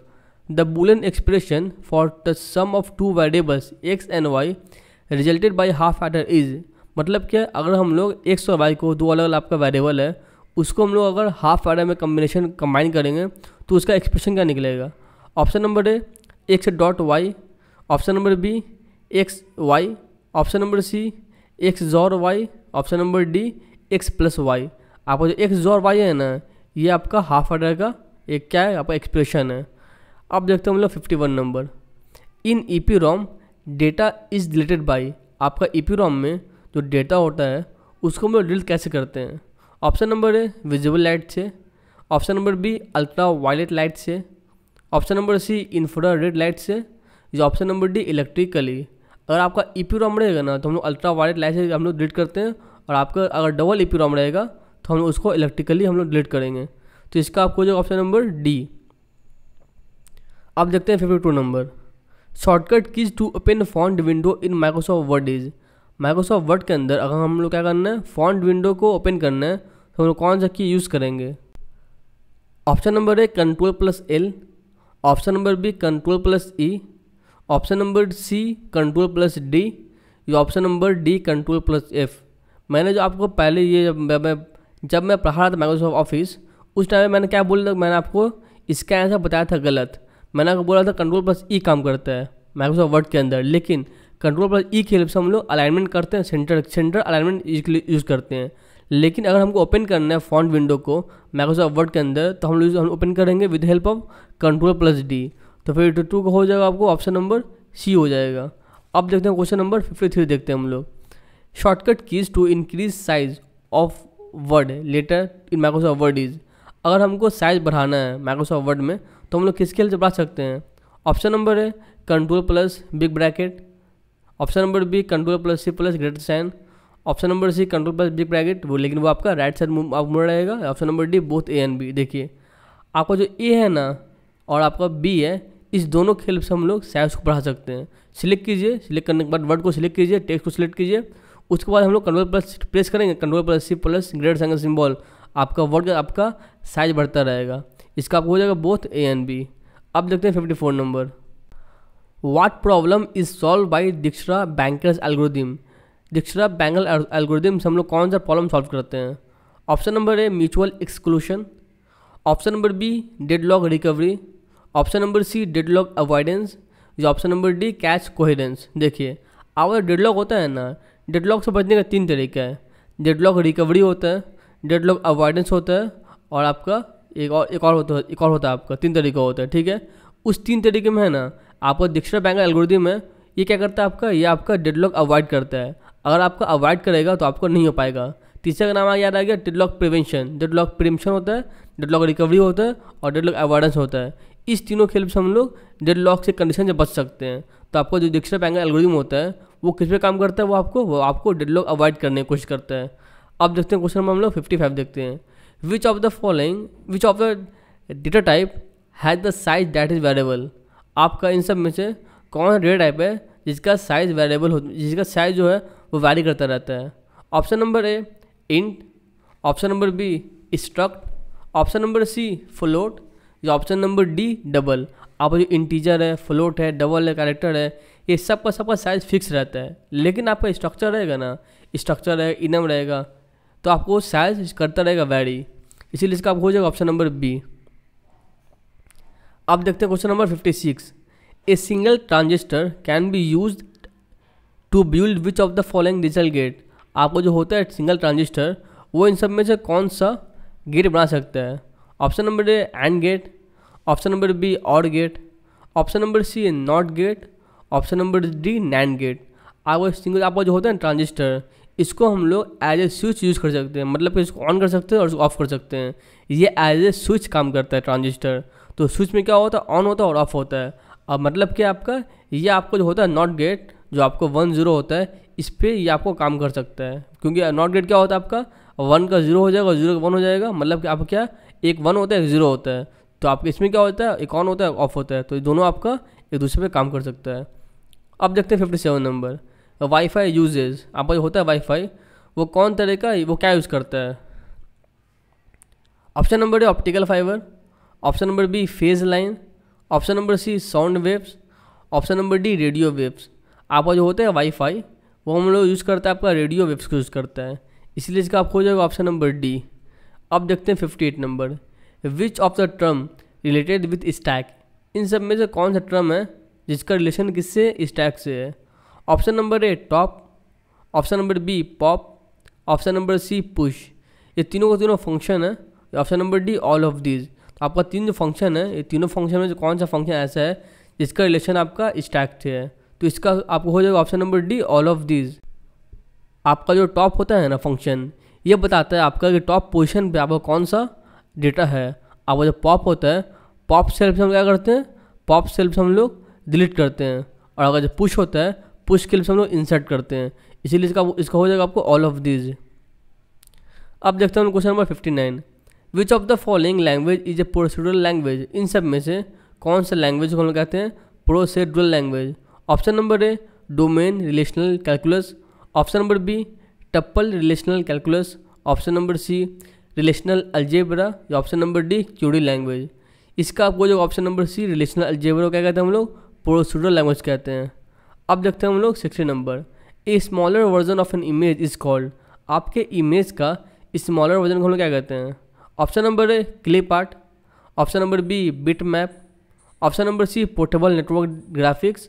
the Boolean expression for the sum of two variables X and Y resulted by half adder is मतलब क्या अगर हम लोग एक्स और वाई को दो अलग अलग आपका वेरिएबल है उसको हम लोग अगर हाफ एडर में कम्बिनेशन कंबाइन करेंगे तो उसका एक्सप्रेशन क्या निकलेगा option number A X dot Y option number B X Y option number C X XOR Y option number D X plus Y आपका जो एक्स जॉर वाई है ना ये आपका हाफ एडर का एक क्या है आपका एक्सप्रेशन है अब देखते हैं हम लोग fifty one number in E P ROM data is deleted by आपका ई पी रॉम में जो डेटा होता है उसको हम लोग कैसे करते हैं option number A visible light से option number B ultra violet light से option number C infra red light से या ऑप्शन नंबर डी इलेक्ट्रिकली अगर आपका ई पी रोम रहेगा ना तो हम लोग अल्ट्रा वायलेट लाइट से हम लोग डिलीट करते हैं और आपका अगर डबल ई पी रोम रहेगा तो हम उसको इलेक्ट्रिकली हम लोग डिलीट करेंगे तो इसका आपको जो ऑप्शन नंबर डी आप देखते हैं fifty two number shortcut keys to open font window in Microsoft Word is Microsoft Word के अंदर अगर हम लोग क्या करना है फॉन्ट विंडो को ओपन करना है तो हम लोग कौन सा की यूज़ करेंगे option number A control plus L option number B control plus E option number C control plus D या option number D control plus F मैंने जो आपको पहले ये जब मैं जब मैं पढ़ा रहा था माइक्रोसॉफ्ट ऑफिस उस टाइम में मैंने क्या बोला था मैंने आपको इसका आंसर बताया था गलत मैंने आपको बोला था कंट्रोल प्लस ई काम करता है माइक्रोसॉफ्ट वर्ड के अंदर लेकिन कंट्रोल प्लस ई के हेल्प से हम लोग अलाइनमेंट करते हैं सेंटर सेंटर अलाइनमेंट यूज़ करते हैं लेकिन अगर हमको ओपन करना है फॉन्ट विंडो को माइक्रोसॉफ्ट वर्ड के अंदर तो हम लोग ओपन करेंगे with help of control plus D तो फिर टू टू का हो जाएगा आपको ऑप्शन नंबर सी हो जाएगा अब देखते हैं क्वेश्चन नंबर फिफ्टी थ्री देखते हैं हम लोग shortcut keys to increase size of word letter in Microsoft Word is अगर हमको साइज बढ़ाना है माइक्रोसॉफ्ट वर्ड में तो हम लोग किसके हेल्प से बढ़ा सकते हैं ऑप्शन नंबर है control plus big bracket option number B control plus C plus greater sign option number C control plus big bracket वो लेकिन वो आपका राइट साइड आप मुड़ रहेगा option number D both A and B देखिए आपका जो ए है ना और आपका बी है इस दोनों के हेल्प से हम लोग साइंस को पढ़ा सकते हैं सिलेक्ट कीजिए सिलेक्ट करने के बाद वर्ड को सिलेक्ट कीजिए टेक्स्ट को सिलेक्ट कीजिए उसके बाद हम लोग कंट्रोल प्लस प्रेस करेंगे control plus C plus greater sign symbol आपका वर्ड आपका साइज बढ़ता रहेगा इसका आपको हो जाएगा बोथ ए एंड बी अब देखते हैं fifty four number what problem is solve by Dijkstra bankers algorithm Dijkstra bangle algorithm से हम लोग कौन सा प्रॉब्लम सॉल्व करते हैं option number A mutual exclusion option number B deadlock recovery option number C deadlock avoidance या option number D cache coherence देखिए dead lock होता है ना डेडलॉक से बचने का तीन तरीका है डेड लॉक रिकवरी होता है डेड लॉक अवॉइडेंस होता है और आपका एक और एक और होता है एक और होता है आपका तीन तरीका होता है ठीक है उस तीन तरीके में है ना आपको दिक्शर बैंक का में है ये क्या करता है आपका ये आपका डेडलॉक अवॉइड करता है अगर आपका अवॉइड करेगा तो आपको नहीं हो पाएगा तीसरा का नाम याद आ गया डेडलॉक प्रिवेंशन डेडलॉक प्रिवेंशन होता है डेडलॉक रिकवरी होता है और डेडलॉक अवॉर्डेंस होता है इस तीनों खेल से हम लोग डेडलॉक से कंडीशन से बच सकते हैं तो आपको जो डिक्शनर बैंक एलगोरिदम होता है वो किस पे काम करता है वो आपको वो आपको डेडलॉक अवॉइड करने की कोशिश करता है अब देखते हैं क्वेश्चन नंबर हम लोग फिफ्टी फाइव देखते हैं which of the following which of the data type has the size that is variable आपका इन सब में से कौन रेयर टाइप है जिसका साइज़ वेरिएबल हो जिसका साइज़ जो है वो वैरी करता रहता है option number A int option number B struct option number C float या ऑप्शन नंबर डी डबल आप जो इंटीजर है फ्लोट है डबल है कैरेक्टर है ये सब का सबका साइज़ फिक्स रहता है लेकिन आपका स्ट्रक्चर रहेगा ना स्ट्रक्चर है इनम रहेगा तो आपको साइज करता रहेगा वैरी इसीलिए इसका आप हो जाएगा ऑप्शन नंबर बी अब देखते हैं question number fifty six a single transistor can be use to build which of the following digital gate आपको जो होता है सिंगल ट्रांजिस्टर वो इन सब में से कौन सा गेट बना सकता है option number A and gate option number B or gate option number C not gate option number D nand gate आपको सिंगल आपका जो होता है ट्रांजिस्टर इसको हम लोग एज ए स्विच यूज़ कर सकते हैं मतलब कि इसको ऑन कर सकते हैं और इसको ऑफ कर सकते हैं ये एज ए स्विच काम करता है ट्रांजिस्टर तो स्विच में क्या होता है ऑन होता है और ऑफ होता है अब मतलब क्या आपका ये आपको जो होता है नॉट गेट जो आपको वन जीरो होता है इस पर ये आपको काम कर सकता है क्योंकि नॉट गेट क्या होता है आपका वन का जीरो हो जाएगा और जीरो का वन हो जाएगा मतलब कि आपका क्या एक वन होता है एक जीरो होता है तो आप इसमें क्या होता है एक ऑन होता है ऑफ होता है तो ये दोनों आपका एक दूसरे पे काम कर सकता है अब देखते हैं fifty seven number wifi uses आपका जो होता है वाईफाई वो कौन तरह का वो क्या यूज़ करता है ऑप्शन नंबर है optical fibre option number B phase line option number C sound waves option number D radio waves आपका जो होता है वाईफाई वो हम लोग यूज़ करते हैं आपका रेडियो वेव्स को यूज़ करता है इसलिए इसका आपको हो जाएगा ऑप्शन नंबर डी अब देखते हैं fifty eight number which of the term related with stack इन सब में से कौन सा टर्म है जिसका रिलेशन किससे स्टैक से है option number A top option number B pop option number C push ये तीनों का तीनों फंक्शन है option number D all of these आपका तीन जो फंक्शन है ये तीनों फंक्शन में जो कौन सा फंक्शन ऐसा है जिसका रिलेशन आपका स्टैक से है तो इसका आपको हो जाएगा option number D all of these आपका जो टॉप होता है ना फंक्शन ये बताता है आपका कि टॉप पोजिशन पर आपका कौन सा डेटा है आपका जो पॉप होता है पॉप सेल्फ से हम क्या करते हैं पॉप सेल्फ से हम लोग डिलीट करते हैं और अगर जो पुश होता है पुश के लिए हम लोग इंसर्ट करते हैं इसीलिए इसका इसका हो जाएगा आपको ऑल ऑफ दीज अब देखते हैं question number fifty nine which of the following language is a procedural language इन सब में से कौन सा लैंग्वेज को हम लोग कहते हैं procedural language option number A domain relational calculus option number B tuple relational calculus option number C relational algebra या option number D QD language इसका आपको जो option number C relational algebra क्या कहते हैं हम लोग प्रोसीडरल लैंग्वेज कहते हैं अब देखते हैं हम लोग sixty number a smaller version of an image is called आपके इमेज का स्मॉलर वर्जन को हम लोग क्या कहते हैं option number A clip art option number B bitmap option number C portable network graphics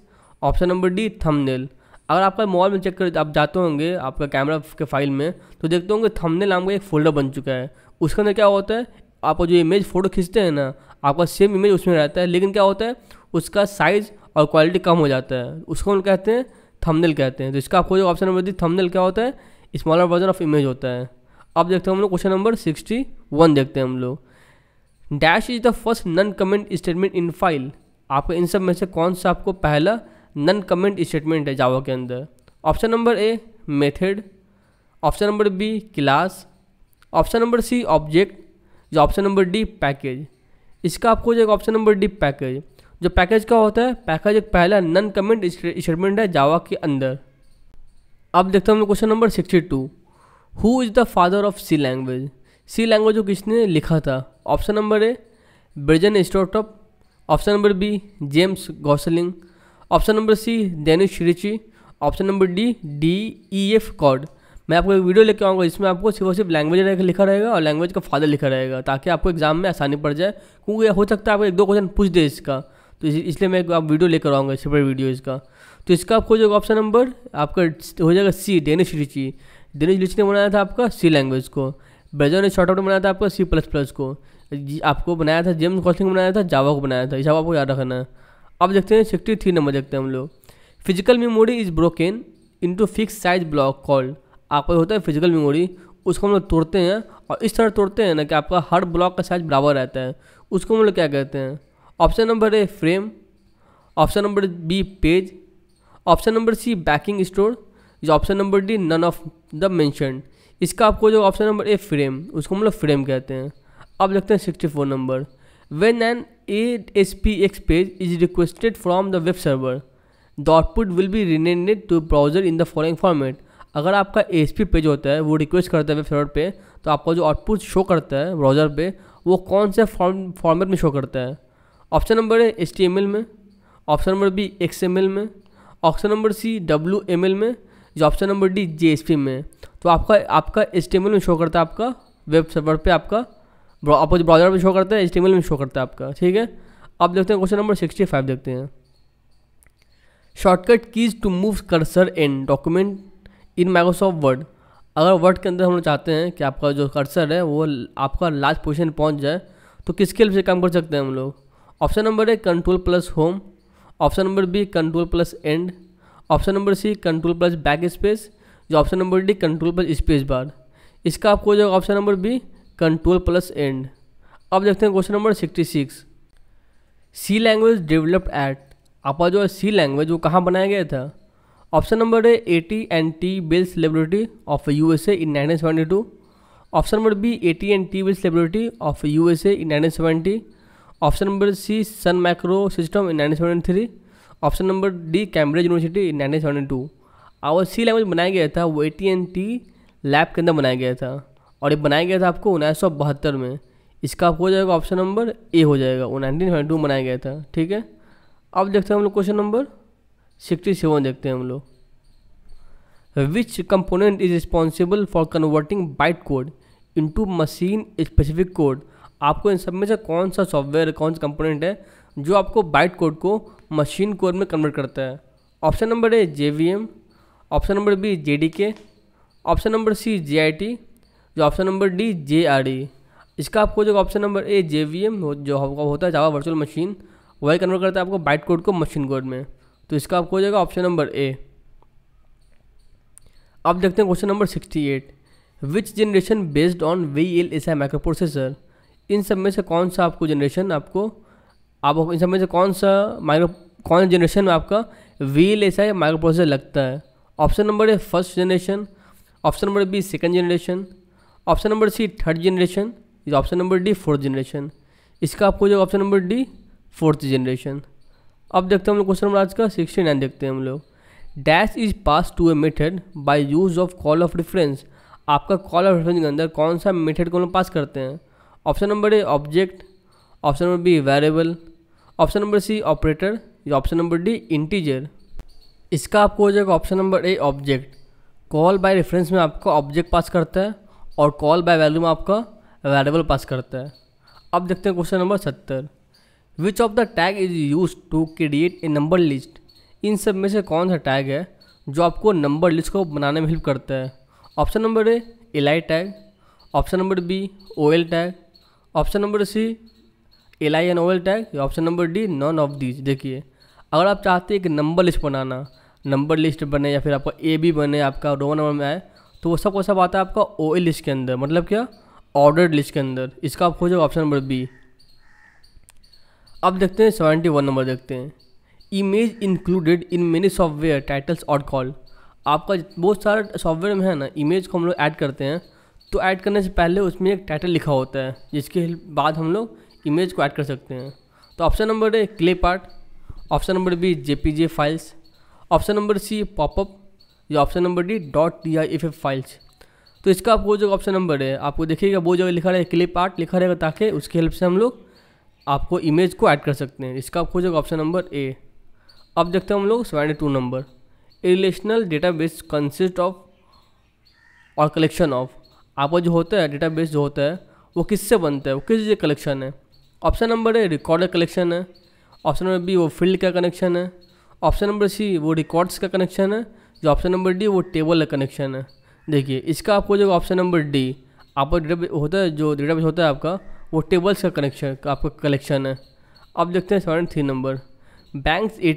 option number D thumbnail अगर आपका मोबाइल में चेक कर आप जाते होंगे आपका कैमरा के फाइल में तो देखते होंगे थंबनेल नाम का एक फोल्डर बन चुका है उसके अंदर क्या होता है आप जो इमेज फ़ोटो खींचते हैं ना आपका सेम इमेज उसमें रहता है लेकिन क्या होता है उसका साइज़ और क्वालिटी कम हो जाता है उसको हम कहते हैं थंबनेल कहते हैं तो इसका आपको जो ऑप्शन नंबर दी थंबनेल क्या होता है स्मॉलर वर्जन ऑफ इमेज होता है अब देखते हैं हम लोग क्वेश्चन नंबर सिक्सटी वन देखते हैं हम लोग dash is the first non comment statement in file आपका इन सब में से कौन सा आपको पहला नन कमेंट स्टेटमेंट है जावा के अंदर option number A method option number B class option number C object जो ऑप्शन नंबर डी पैकेज इसका आपको हो जाएगा ऑप्शन नंबर डी पैकेज जो पैकेज का होता है पैकेज एक पहला नन कमेंट स्टेटमेंट है जावा के अंदर अब देखते हैं हम लोग question number sixty two who is the father of C language C language को किसने लिखा था ऑप्शन नंबर ए ब्रिजन स्टोटॉप option number B James Gosling option number C Dennis Ritchie option number D D E F Codd मैं आपको एक video लेके आऊँगा जिसमें आपको सिर्फ और सिर्फ लैंग्वेज लिखा रहेगा और लैंग्वेज का फादर लिखा रहेगा ताकि आपको एग्जाम में आसानी पड़ जाए क्योंकि हो सकता है आपको एक दो क्वेश्चन पूछ दे इसका तो इसलिए मैं आप वीडियो लेकर आऊँगा सेपरेट वीडियो इसका तो इसका आपको जो ऑप्शन नंबर आपका हो जाएगा C Dennis Ritchie Dennis Ritchie ने बनाया था आपका सी लैंग्वेज को ब्रेजर ने शॉर्टआउट बनाया था आपका सी प्लस प्लस को आपको बनाया था जेम्स कॉस्टिंग बनाया था जावा को बनाया था ये सब आपको याद रखना है अब देखते हैं सिक्सटी थ्री नंबर देखते हैं हम लोग physical memory is broken into fix size block called आपका होता है फिजिकल मेमोरी उसको हम लोग तोड़ते हैं और इस तरह तोड़ते हैं ना कि आपका हर ब्लॉक का साइज बराबर रहता है उसको हम लोग क्या कहते हैं option number A frame option number B page option number C backing store is option number D none of the mentioned इसका आपको जो ऑप्शन नंबर ए फ्रेम उसको मतलब फ्रेम कहते हैं अब देखते हैं sixty four number when an A S P X page is requested from the web server the output will be rendered to browser in the following format अगर आपका ए page होता है वो रिक्वेस्ट करता है वेब सर्वर पे तो आपका जो आउटपुट शो करता है ब्राउज़र पे वो कौन से फॉर्म फॉर्मेट में शो करता है option number A S T M L में option number B X M L में option number C W M L में जो ऑप्शन नंबर डी जे में तो आपका आपका एच में शो करता है आपका वेब सर्वर पे आपका अपोज ब्राउजर पे शो करता है एच में शो करता है आपका ठीक है अब देखते हैं क्वेश्चन नंबर सिक्सटी फाइव देखते हैं shortcut keys to move cursor in document in Microsoft Word अगर वर्ड के अंदर हम लोग चाहते हैं कि आपका जो कर्सर है वो आपका लास्ट पोजिशन पहुँच जाए तो किसके हेल्प से काम कर सकते हैं हम लोग option number A control plus home option number B control plus end option number C control plus backspace जो option number D control plus space bar इसका आपको हो जाएगा option number B control plus end अब देखते हैं question number sixty six C language developed at आपका जो है सी लैंग्वेज वो कहाँ बनाया गया था option number A A T and T Bell's laboratory of U S A in nineteen seventy two option number B A T and T Bell's laboratory of U S A in nineteen seventy option number C Sun micro system in nineteen seventy three option number D Cambridge university nineteen seventy two और C language बनाया गया था वो A T and T lab के अंदर बनाया गया था और ये बनाया गया था आपको उन्नीस सौ बहत्तर में इसका हो जाएगा ऑप्शन नंबर ए हो जाएगा वो नाइनटीन सेवेंटी टू बनाया गया था ठीक है अब देखते हैं हम लोग क्वेश्चन नंबर सिक्सटी सेवन देखते हैं हम लोग which component is responsible for converting byte code into machine specific code आपको इन सब में से कौन सा सॉफ्टवेयर कौन सा कंपोनेंट है जो आपको बाइट कोड को मशीन कोड में कन्वर्ट करता है option number A J option number B J option number C J जो ऑप्शन नंबर डी जे इसका आपको जो ऑप्शन नंबर ए जे जो आपका होता है जावा वर्चुअल मशीन वही कन्वर्ट करता है आपको बाइट कोड को मशीन कोड में तो इसका आपको हो जाएगा ऑप्शन नंबर ए अब देखते हैं question number sixty eight which generation based on V L S I microprocessor इन सब में से कौन सा आपको जनरेशन आपको आप इन सब में से कौन सा माइक्रो कौन सा जनरेशन में आपका व्हील ऐसा या माइक्रो प्रोसेसर लगता है option number A first generation option number B second generation option number C third generation option number D fourth generation इसका आपको जो option number D fourth generation अब देखते हैं हम लोग क्वेश्चन नंबर आज का सिक्सटी नाइन देखते हैं हम लोग dash is pass to a method by use of call of reference आपका कॉल ऑफ रेफरेंस के अंदर कौन सा मेथड को हम लोग पास करते हैं option number A object option number B variable option number C operator या ऑप्शन नंबर डी इंटीजर इसका आपको हो जाएगा option number A object call by reference में आपका ऑब्जेक्ट पास करता है और कॉल बाय वैल्यू में आपका वेरिएबल पास करता है अब देखते हैं क्वेश्चन नंबर सत्तर which of the tag is use to create a number list इन सब में से कौन सा टैग है जो आपको नंबर लिस्ट को बनाने में हेल्प करता है option number A L tag option number B O tag option number C L I and O L tag या option number D none of these देखिए अगर आप चाहते हैं कि नंबर लिस्ट बनाना नंबर लिस्ट बने या फिर आपका ए बी बने आपका रोमन नंबर में आए तो वो सब वो सब आता है आपका ओ ए लिस्ट के अंदर मतलब क्या ऑर्डर लिस्ट के अंदर इसका आप खोजोगे ऑप्शन नंबर बी अब देखते हैं सेवेंटी वन नंबर देखते हैं image included in many software titles are called आपका बहुत सारे सॉफ्टवेयर में है ना इमेज को हम लोग ऐड करते हैं तो ऐड करने से पहले उसमें एक टाइटल लिखा होता है जिसके बाद हम लोग इमेज को ऐड कर सकते हैं तो option number A clip art option number B J files option number C popup या option number D dot T I F F files तो इसका आपको जो ऑप्शन नंबर है आपको देखिएगा वो जगह लिखा रहेगा क्लिप आर्ट लिखा रहेगा ताकि उसकी हेल्प से हम लोग आपको इमेज को ऐड कर सकते हैं इसका आपको जो ऑप्शन नंबर ए अब देखते हैं हम लोग seventy two number relational database consist of और कलेक्शन ऑफ आपका जो होता है डेटा बेस जो होता है वो किससे बनता है वो किस कलेक्शन है option number A record collection है ऑप्शन नंबर बी वो फील्ड का कनेक्शन है ऑप्शन नंबर सी वो रिकॉर्ड्स का कनेक्शन है जो ऑप्शन नंबर डी वो टेबल का कनेक्शन है देखिए इसका आपको जो ऑप्शन नंबर डी आपका डेटा होता है जो डेटाबेस होता है आपका वो टेबल्स का कनेक्शन आपका कलेक्शन है अब देखते हैं seven three number bank a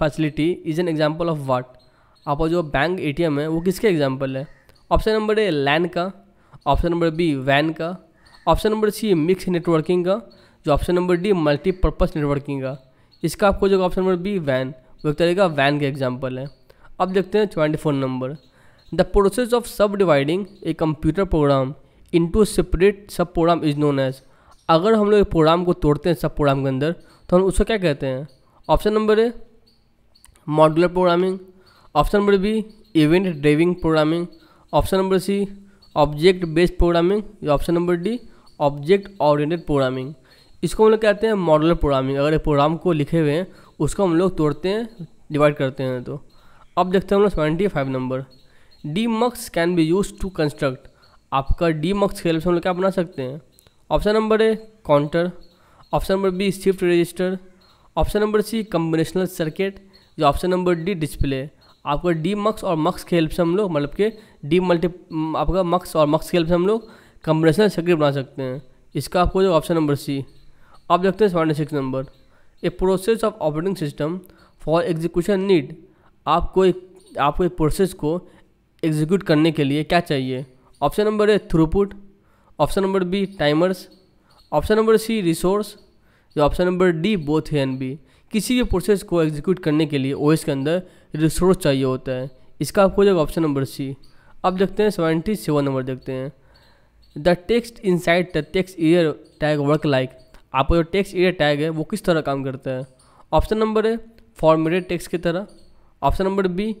facility is an example of what आपका जो बैंक ए है वो किसके एग्जाम्पल है ऑप्शन नंबर ए लैन का ऑप्शन नंबर बी वैन का option number C mix networking का जो option number D multipurpose networking का इसका आपको जो ऑप्शन नंबर बी वैन वो एक तरह का वैन का एग्जाम्पल है अब देखते हैं twenty four number the process of subdividing a computer program into separate subprogram is known as अगर हम लोग प्रोग्राम को तोड़ते हैं सब प्रोग्राम के अंदर तो हम उसको क्या कहते हैं option number A modular programming option number B event driving programming option number C object based programming या option number D object oriented programming इसको हम लोग कहते हैं मॉडलर प्रोग्रामिंग अगर एक प्रोग्राम को लिखे हुए हैं उसको हम लोग तोड़ते हैं डिवाइड करते हैं तो अब देखते हैं हम लोग seventy five number demux can be use to construct आपका डी मक्स के हेल्प से हम लोग क्या बना सकते हैं option number A counter option number B shift register option number C combinational circuit जो ऑप्शन नंबर डी डिस्प्ले आपका डी मक्स और मक्स के हेल्प से हम लोग मतलब के डी मल्टी आपका मक्स और मक्स के हेल्प से हम लोग कम्बिनेशनल सर्किट बना सकते हैं इसका आपको जो ऑप्शन नंबर सी आप देखते हैं seventy six number a process of operating system for execution need आपको एक आपको एक प्रोसेस को एग्जीक्यूट करने के लिए क्या चाहिए option number A throughput option number B timers option number C resource या ऑप्शन नंबर डी बोथ है एन बी किसी भी प्रोसेस को एग्जीक्यूट करने के लिए ओएस के अंदर रिसोर्स चाहिए होता है इसका आपको जाएगा ऑप्शन नंबर सी अब देखते हैं सेवेंटी सेवन नंबर देखते हैं the text inside the text area tag work like आपका जो टेक्स्ट एरिया टैग है वो किस तरह काम करता है option number A formatted text की तरह ऑप्शन नंबर बी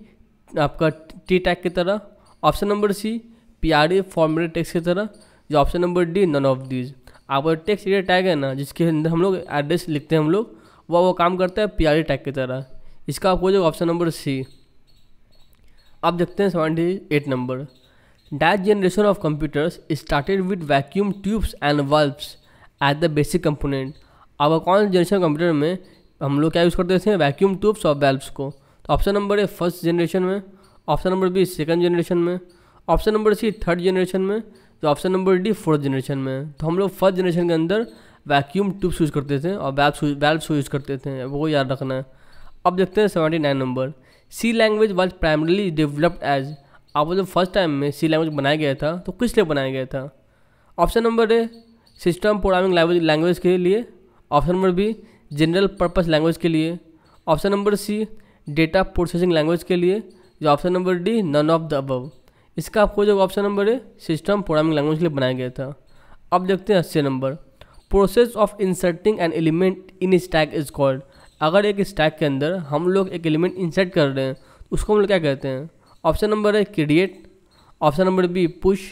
आपका टी टैग की तरह option number C P R A formatted text की तरह या option number D none of these आपका टेक्स एरिया टैग है ना जिसके अंदर हम लोग एड्रेस लिखते हैं हम लोग वह वो काम करता है पी आर ए टैग की तरह इसका आपको जो ऑप्शन नंबर सी अब देखते हैं seventy eight number that generation of computers started with vacuum tubes and bulbs as the basic component अब कौन जनरेशन कंप्यूटर में हम लोग क्या यूज़ करते थे वैक्यूम ट्यूब्स और बैल्ब्स को तो option number A first generation में option number B second generation में option number C third generation में तो option number D fourth generation में तो हम लोग फर्स्ट जनरेशन के अंदर वैक्यूम ट्यूब्स यूज़ करते थे और बैल्ब्स बैल्ब्स यूज़ करते थे वो याद रखना है अब देखते हैं seventy nine number C language was primarily developed as आप जब फर्स्ट टाइम में सी लैंग्वेज बनाया गया था तो किस लिए बनाया गया था option number A system programming language language के लिए option number B general purpose language के लिए option number C data processing language के लिए या option number D none of the above इसका आपको जो ऑप्शन नंबर है सिस्टम प्रोग्रामिंग लैंग्वेज के लिए बनाया गया था अब देखते हैं अस्सी number process of inserting an element in stack is called अगर एक स्टैक के अंदर हम लोग एक एलिमेंट इंसर्ट कर रहे हैं तो उसको हम लोग क्या कहते हैं ऑप्शन नंबर है create option number B push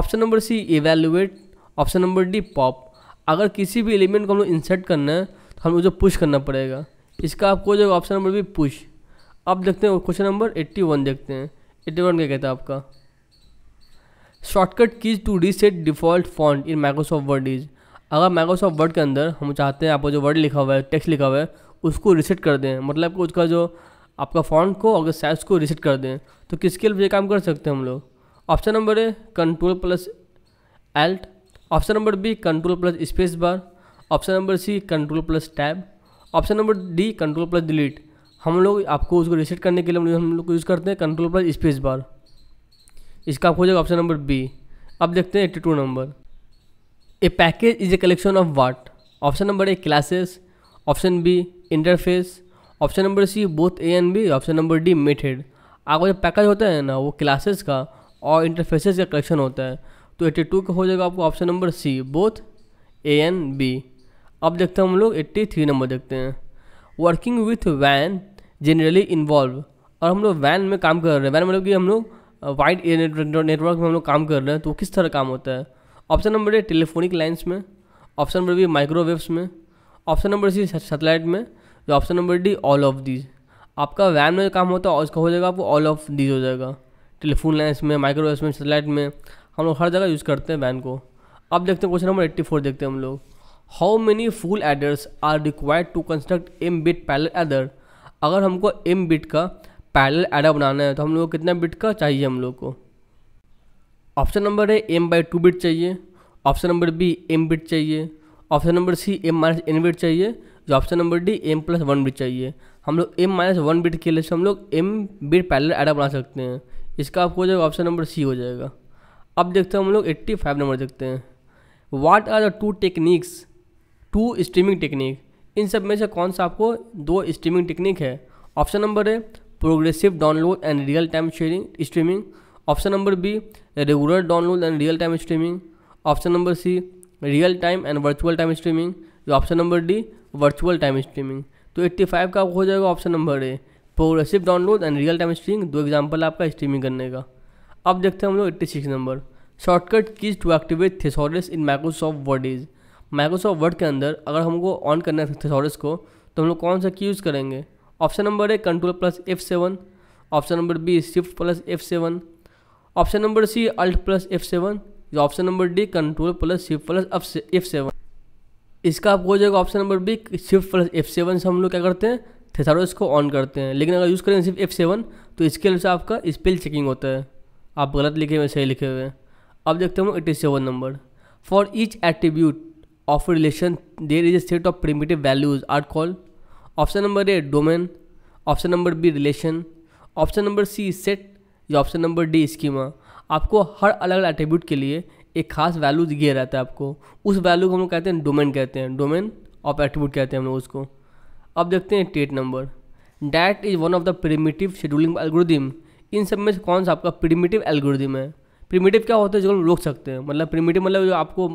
option number C evaluate option number D pop अगर किसी भी एलिमेंट को हम लोग इंसर्ट करना है तो हमें उसे पुश करना पड़ेगा इसका आपको जो ऑप्शन नंबर बी पुश अब देखते हैं क्वेश्चन नंबर एट्टी वन देखते हैं एट्टी वन क्या कहता है आपका shortcut keys to reset default font in Microsoft Word is अगर माइक्रोसॉफ्ट वर्ड के अंदर हम चाहते हैं आपको जो वर्ड लिखा हुआ है टेक्स्ट लिखा हुआ है उसको रीसेट कर दें मतलब उसका जो आपका फॉन्ट को अगर साइज को रीसेट कर दें तो किसके लिए काम कर सकते हैं हम लोग ऑप्शन नंबर है control plus alt option number B control plus space bar option number C control plus tab option number D control plus delete हम लोग आपको उसको रिसेट करने के लिए हम लोग यूज़ करते हैं कंट्रोल प्लस स्पेस बार इसका आपको हो जाएगा ऑप्शन नंबर बी अब देखते हैं eighty two number a package is a collection of what option number A classes option B interface option number C both A and B option number D method आपका जो package होता है ना वो classes का और इंटरफेसेस का collection होता है तो 82 का हो जाएगा आपको option number C both A and B अब देखते हैं हम लोग 83 नंबर देखते हैं वर्किंग विथ वैन जनरली इन्वॉल्व और हम लोग वैन में काम कर रहे हैं वैन मतलब कि हम लोग वाइड नेटवर्क में हम लोग काम कर रहे हैं तो वो किस तरह काम होता है option number A telephonic lines में ऑप्शन नंबर बी माइक्रोवेव्स में ऑप्शन नंबर सी सेटेलाइट में जो option number D all of these आपका वैन में काम होता है उसका हो जाएगा आपको ऑल ऑफ दीज हो जाएगा टेलीफोन लाइन्स में माइक्रोवेव्स में सेटेलाइट में हम लोग हर जगह यूज़ करते हैं वैन को अब देखते हैं क्वेश्चन नंबर एट्टी फोर देखते हैं हम लोग how many full adders are required to construct M bit parallel adder अगर हमको एम बिट का पैरल एडर बनाना है तो हम लोग को कितना बिट का चाहिए हम लोग को ऑप्शन नंबर है एम बाई टू बिट चाहिए option number B M bit चाहिए option number C M minus N bit चाहिए जो option number D M plus one bit चाहिए हम लोग एम माइनस वन बिट के लिए हम लोग एम बिट पैलर एडर बना सकते हैं इसका आपको जो ऑप्शन नंबर सी हो जाएगा अब देखते हैं हम लोग 85 नंबर देखते हैं what are the two techniques to streaming technique इन सब में से कौन सा आपको दो स्ट्रीमिंग टेक्निक है option number A progressive download and real time sharing streaming option number B regular download and real time streaming option number C real time and virtual time streaming option number D virtual time streaming तो 85 का हो जाएगा option number A progressive download and real time streaming दो example आपका streaming करने का अब देखते हैं हम लोग 86 number shortcut keys to activate thesaurus in Microsoft Word is Microsoft Word के अंदर अगर हमको ऑन करना है थिसोरस को तो हम लोग कौन सा की यूज़ करेंगे option number A control plus F seven option number B shift plus F seven option number C alt plus F seven option number D control plus shift plus F seven इसका आपको हो जाएगा option number B shift plus F seven से हम लोग क्या करते हैं थेथारोस को ऑन करते हैं लेकिन अगर यूज़ करेंगे सिर्फ एफ सेवन तो इसके अनुसार आपका स्पेल चेकिंग होता है आप गलत लिखे हुए सही लिखे हुए अब देखते हो it is seven number for each attribute of relation there is a set of primitive values are call option number A domain option number B relation option number C set या ऑप्शन नंबर डी स्कीमा आपको हर अलग अलग attribute के लिए एक खास value दिए रहता है आपको उस वैल्यू को हम लोग कहते हैं डोमेन कहते हैं डोमेन ऑफ एट्रीब्यूट कहते हैं हम लोग उसको अब देखते हैं टेट number that is one of the primitive scheduling algorithm इन सब में से कौन सा आपका प्रिमिटिव एल्गोरिदम है प्रिमिटिव क्या होता है जो हम रोक सकते हैं मतलब प्रिमिटिव मतलब जो आपको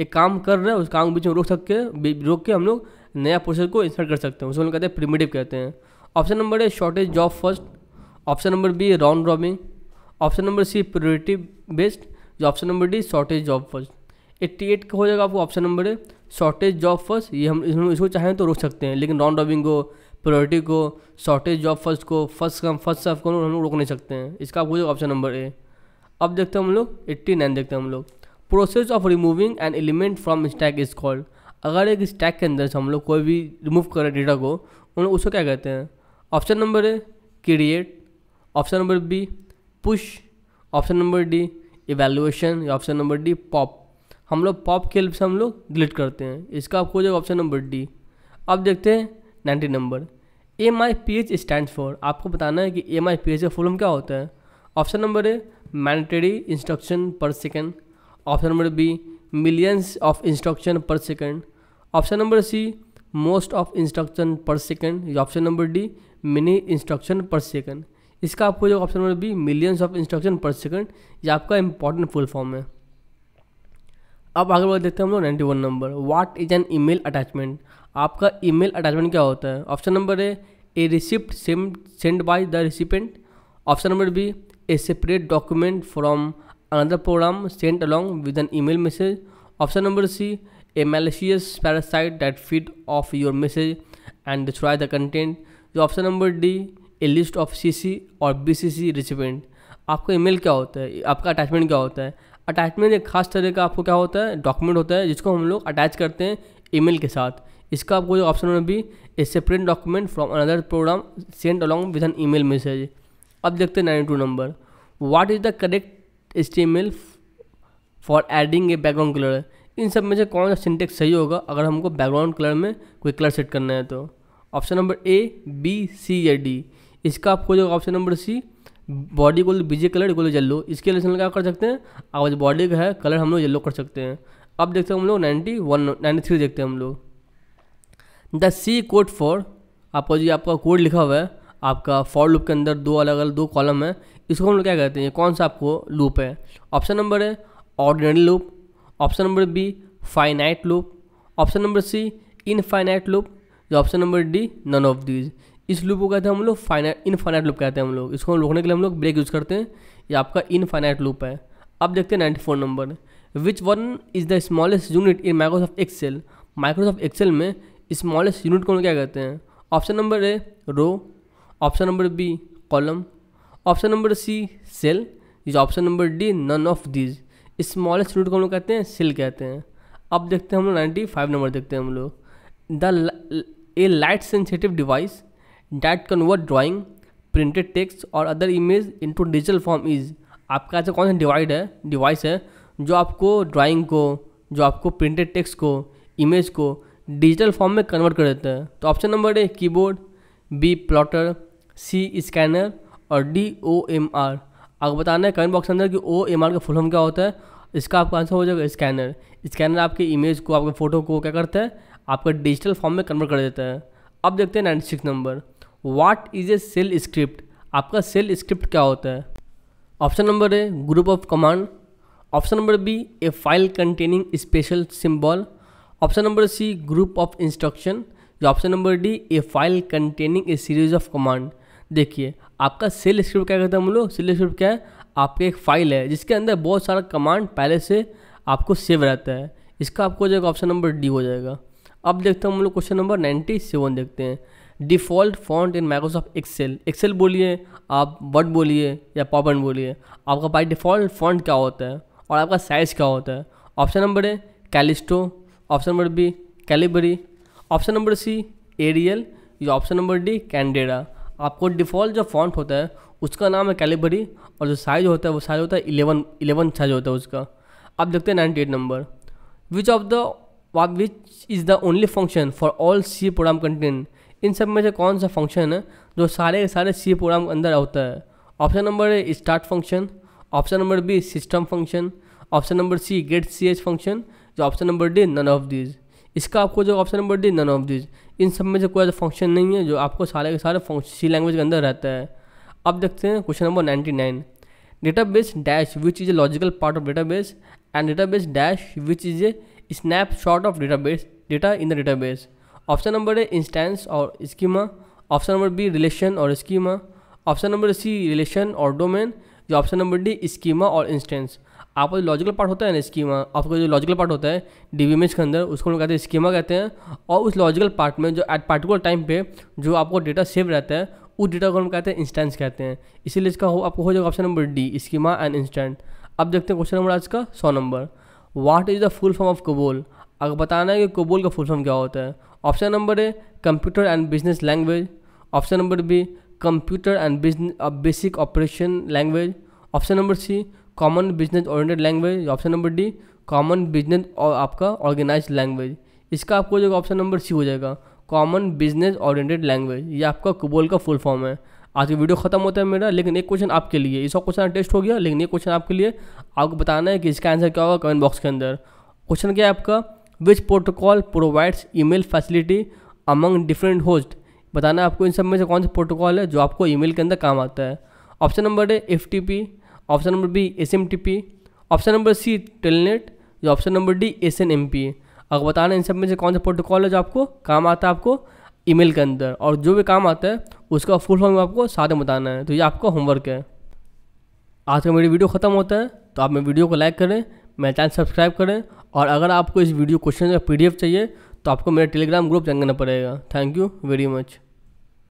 एक काम कर रहे हैं उस काम के बीच में रोक हैं रोक के हम लोग नया प्रोसेस को इंसर्ट कर सकते हैं उसको हम कहते हैं प्रिमिटिव कहते हैं option number A shortest job first option number B round robin option number C priority based जो option number D shortest job first eighty eight का हो जाएगा आपको option number A shortest job first ये हम इसको चाहें तो रोक सकते हैं लेकिन राउंड रॉबिंग को प्रायोरिटी को शॉर्टेज जॉब फर्स्ट को फर्स्ट कम फर्स्ट सर्व को हम लोग रोक नहीं सकते हैं इसका आपको ऑप्शन नंबर ए अब देखते हैं हम लोग एट्टी नाइन देखते हैं हम लोग process of removing an element from stack is called अगर एक स्टैक के अंदर से हम लोग कोई भी रिमूव करें डेटा को उन उसको क्या कहते हैं option number A create option number B push option number D evaluation या ऑप्शन नंबर डी पॉप हम लोग पॉप के हेल्प से हम लोग डिलीट करते हैं इसका आपको हो जाएगा ऑप्शन नंबर डी अब देखते हैं ninety number M I P H stand for आपको बताना है कि एम आई पी एच का फुल क्या होता है option number A mandatory instruction per second option number B millions of instruction per second option number C most of instruction per second या option number D mini instruction per second इसका आपको जो option number B millions of instruction per second ये आपका important full form है अब आगे बढ़ देखते हैं हम लोग ninety one number what is an email attachment आपका ईमेल अटैचमेंट क्या होता है option number A a receipt send by the recipient option number B a separate document from another program sent along with an email message option number C a malicious parasite that feed of your message and destroy the content जो option number D a list of C C और B C recipient आपका email क्या होता है आपका attachment क्या होता है अटैचमेंट एक खास तरह का आपको क्या होता है डॉक्यूमेंट होता है जिसको हम लोग अटैच करते हैं ईमेल के साथ इसका आपको जो ऑप्शन में भी इससे print document from another program send along with an email message अब देखते हैं nine two number what is the correct S for adding a background colour इन सब में से कौन सा सिंटेक्स सही होगा अगर हमको बैकग्राउंड कलर में कोई कलर सेट करना है तो option number A B C या डी इसका आपको जो ऑप्शन नंबर सी बॉडी को बीजे कलर को येल्लो इसके लिए क्या कर सकते हैं आवाज बॉडी का है कलर हम लोग येल्लो कर सकते हैं अब देखते हैं हम लोग नाइन्टी वन नाइन्टी थ्री देखते हैं हम लोग द सी कोड फॉर आपका जो आपका कोड लिखा हुआ है आपका फॉर लूप के अंदर दो अलग अलग दो कॉलम है इसको हम लोग क्या कहते हैं कौन सा आपको लूप है ऑप्शन नंबर है ordinary loop option number B finite loop option number C infinite loop या option number D none of these इस लूप को कहते हैं हम लोग फाइनाइट इनफाइनाइट लूप कहते हैं हम लोग इसको रोकने के लिए हम लोग ब्रेक यूज़ करते हैं ये आपका इनफाइनाइट लूप है अब देखते हैं ninety four number which one is the smallest unit in Microsoft Excel Microsoft Excel में स्मॉलेस्ट यूनिट को क्या कहते हैं option number A row option number B column option number C cell या option number D none of these smallest unit को हम लोग कहते हैं सेल कहते हैं अब देखते हैं हम लोग नाइन्टी फाइव नंबर देखते हैं हम लोग the a light sensitive device that convert drawing printed text और other image into digital form is आपका ऐसा कौन सा डिवाइड है डिवाइस है जो आपको ड्राइंग को जो आपको प्रिंटेड टेक्स्ट को इमेज को डिजिटल फॉर्म में कन्वर्ट कर देते हैं तो option number A keyboard B plotter C scanner और डी ओ एम आर आपको बताना है कमेंट बॉक्स के अंदर कि ओ एम आर का फुल फॉर्म क्या होता है इसका आपका आंसर हो जाएगा स्कैनर स्कैनर आपके इमेज को आपके फ़ोटो को क्या करता है आपका डिजिटल फॉर्म में कन्वर्ट कर देता है अब देखते हैं ninety six number what is a shell script आपका सेल स्क्रिप्ट क्या होता है option number A group of command option number B a file containing special symbol option number C group of instruction या option number D a file containing a series of command देखिए आपका shell script क्या कहते हैं हम लोग cell script क्या है आपकी एक फाइल है जिसके अंदर बहुत सारा कमांड पहले से आपको सेव रहता है इसका आपको हो जाएगा ऑप्शन नंबर डी हो जाएगा अब देखते हैं हम लोग क्वेश्चन नंबर नाइन्टी सेवन देखते हैं default font in Microsoft Excel Excel बोलिए आप वर्ड बोलिए या पॉपन बोलिए आपका बाई डिफ़ॉल्ट फॉन्ट क्या होता है और आपका साइज़ क्या होता है ऑप्शन नंबर है Calisto option number B Calibri option number C Arial या ऑप्शन नंबर डी कैंडेरा आपको डिफ़ॉल्ट जो फॉन्ट होता है उसका नाम है कैलिबरी और जो साइज़ होता है वो साइज़ होता है इलेवन इलेवन साइज होता है उसका अब देखते हैं ninety eight number which of the which is the only function for all C program content इन सब में से कौन सा फंक्शन है जो सारे के सारे सी प्रोग्राम के अंदर होता है option number A start function option number B system function option number C get C H function जो option number D none of these इसका आपको जो option number D none of these इन सब में से कोई ऐसा फंक्शन नहीं है जो आपको सारे के सारे सी लैंग्वेज के अंदर रहता है अब देखते हैं question number ninety nine database dash which is a logical part of database and database dash which is a snapshot of database data in the database option number A instance और schema option number B relation और schema option number C relation और domain या option number D schema और instance आपका जो logical part होता है ना स्कीमा आपका जो लॉजिकल पार्ट होता है डी वी के अंदर उसको हम कहते हैं स्कीमा कहते हैं और उस लॉजिकल पार्ट में जो एट पार्टिकुलर टाइम पे जो आपको डेटा सेव रहता है उस डेटा को हम कहते हैं इंस्टेंस कहते हैं इसीलिए इसका हो आपको हो जाएगा option number D schema and instant अब देखते हैं क्वेश्चन नंबर आज का सौ number what is the full form of COBOL अगर बताना है कि कबोल का फुल फॉर्म क्या होता है option number A computer and business language option number B computer and business basic operation language option number C common business oriented language option number D common business और आपका organise language इसका आपको जो option number C हो जाएगा common business oriented language ये आपका कुबोल का फुल फॉर्म है आज का वीडियो खत्म होता है मेरा लेकिन एक क्वेश्चन आपके लिए इसका क्वेश्चन टेस्ट हो गया लेकिन एक क्वेश्चन आपके लिए आपको बताना है कि इसका आंसर क्या होगा कमेंट बॉक्स के अंदर क्वेश्चन क्या है आपका which protocol provides email facility among different host बताना है आपको इन सब में से कौन सा प्रोटोकॉल है जो आपको ईमेल के अंदर काम आता है ऑप्शन नंबर है F T P option number B S option number C Telnet या option number D S N M P अगर बताना इन सब में से कौन सा प्रोटोकॉल है जो आपको काम आता है आपको ईमेल के अंदर और जो भी काम आता है उसका फुल फॉर्म आपको साथ में बताना है तो ये आपका होमवर्क है आज का मेरी वीडियो ख़त्म होता है तो आप मेरे वीडियो को लाइक करें मेरा चैनल सब्सक्राइब करें और अगर आपको इस वीडियो क्वेश्चन का एफ चाहिए तो आपको मेरा टेलीग्राम ग्रुप ज्वाइन पड़ेगा थैंक यू वेरी मच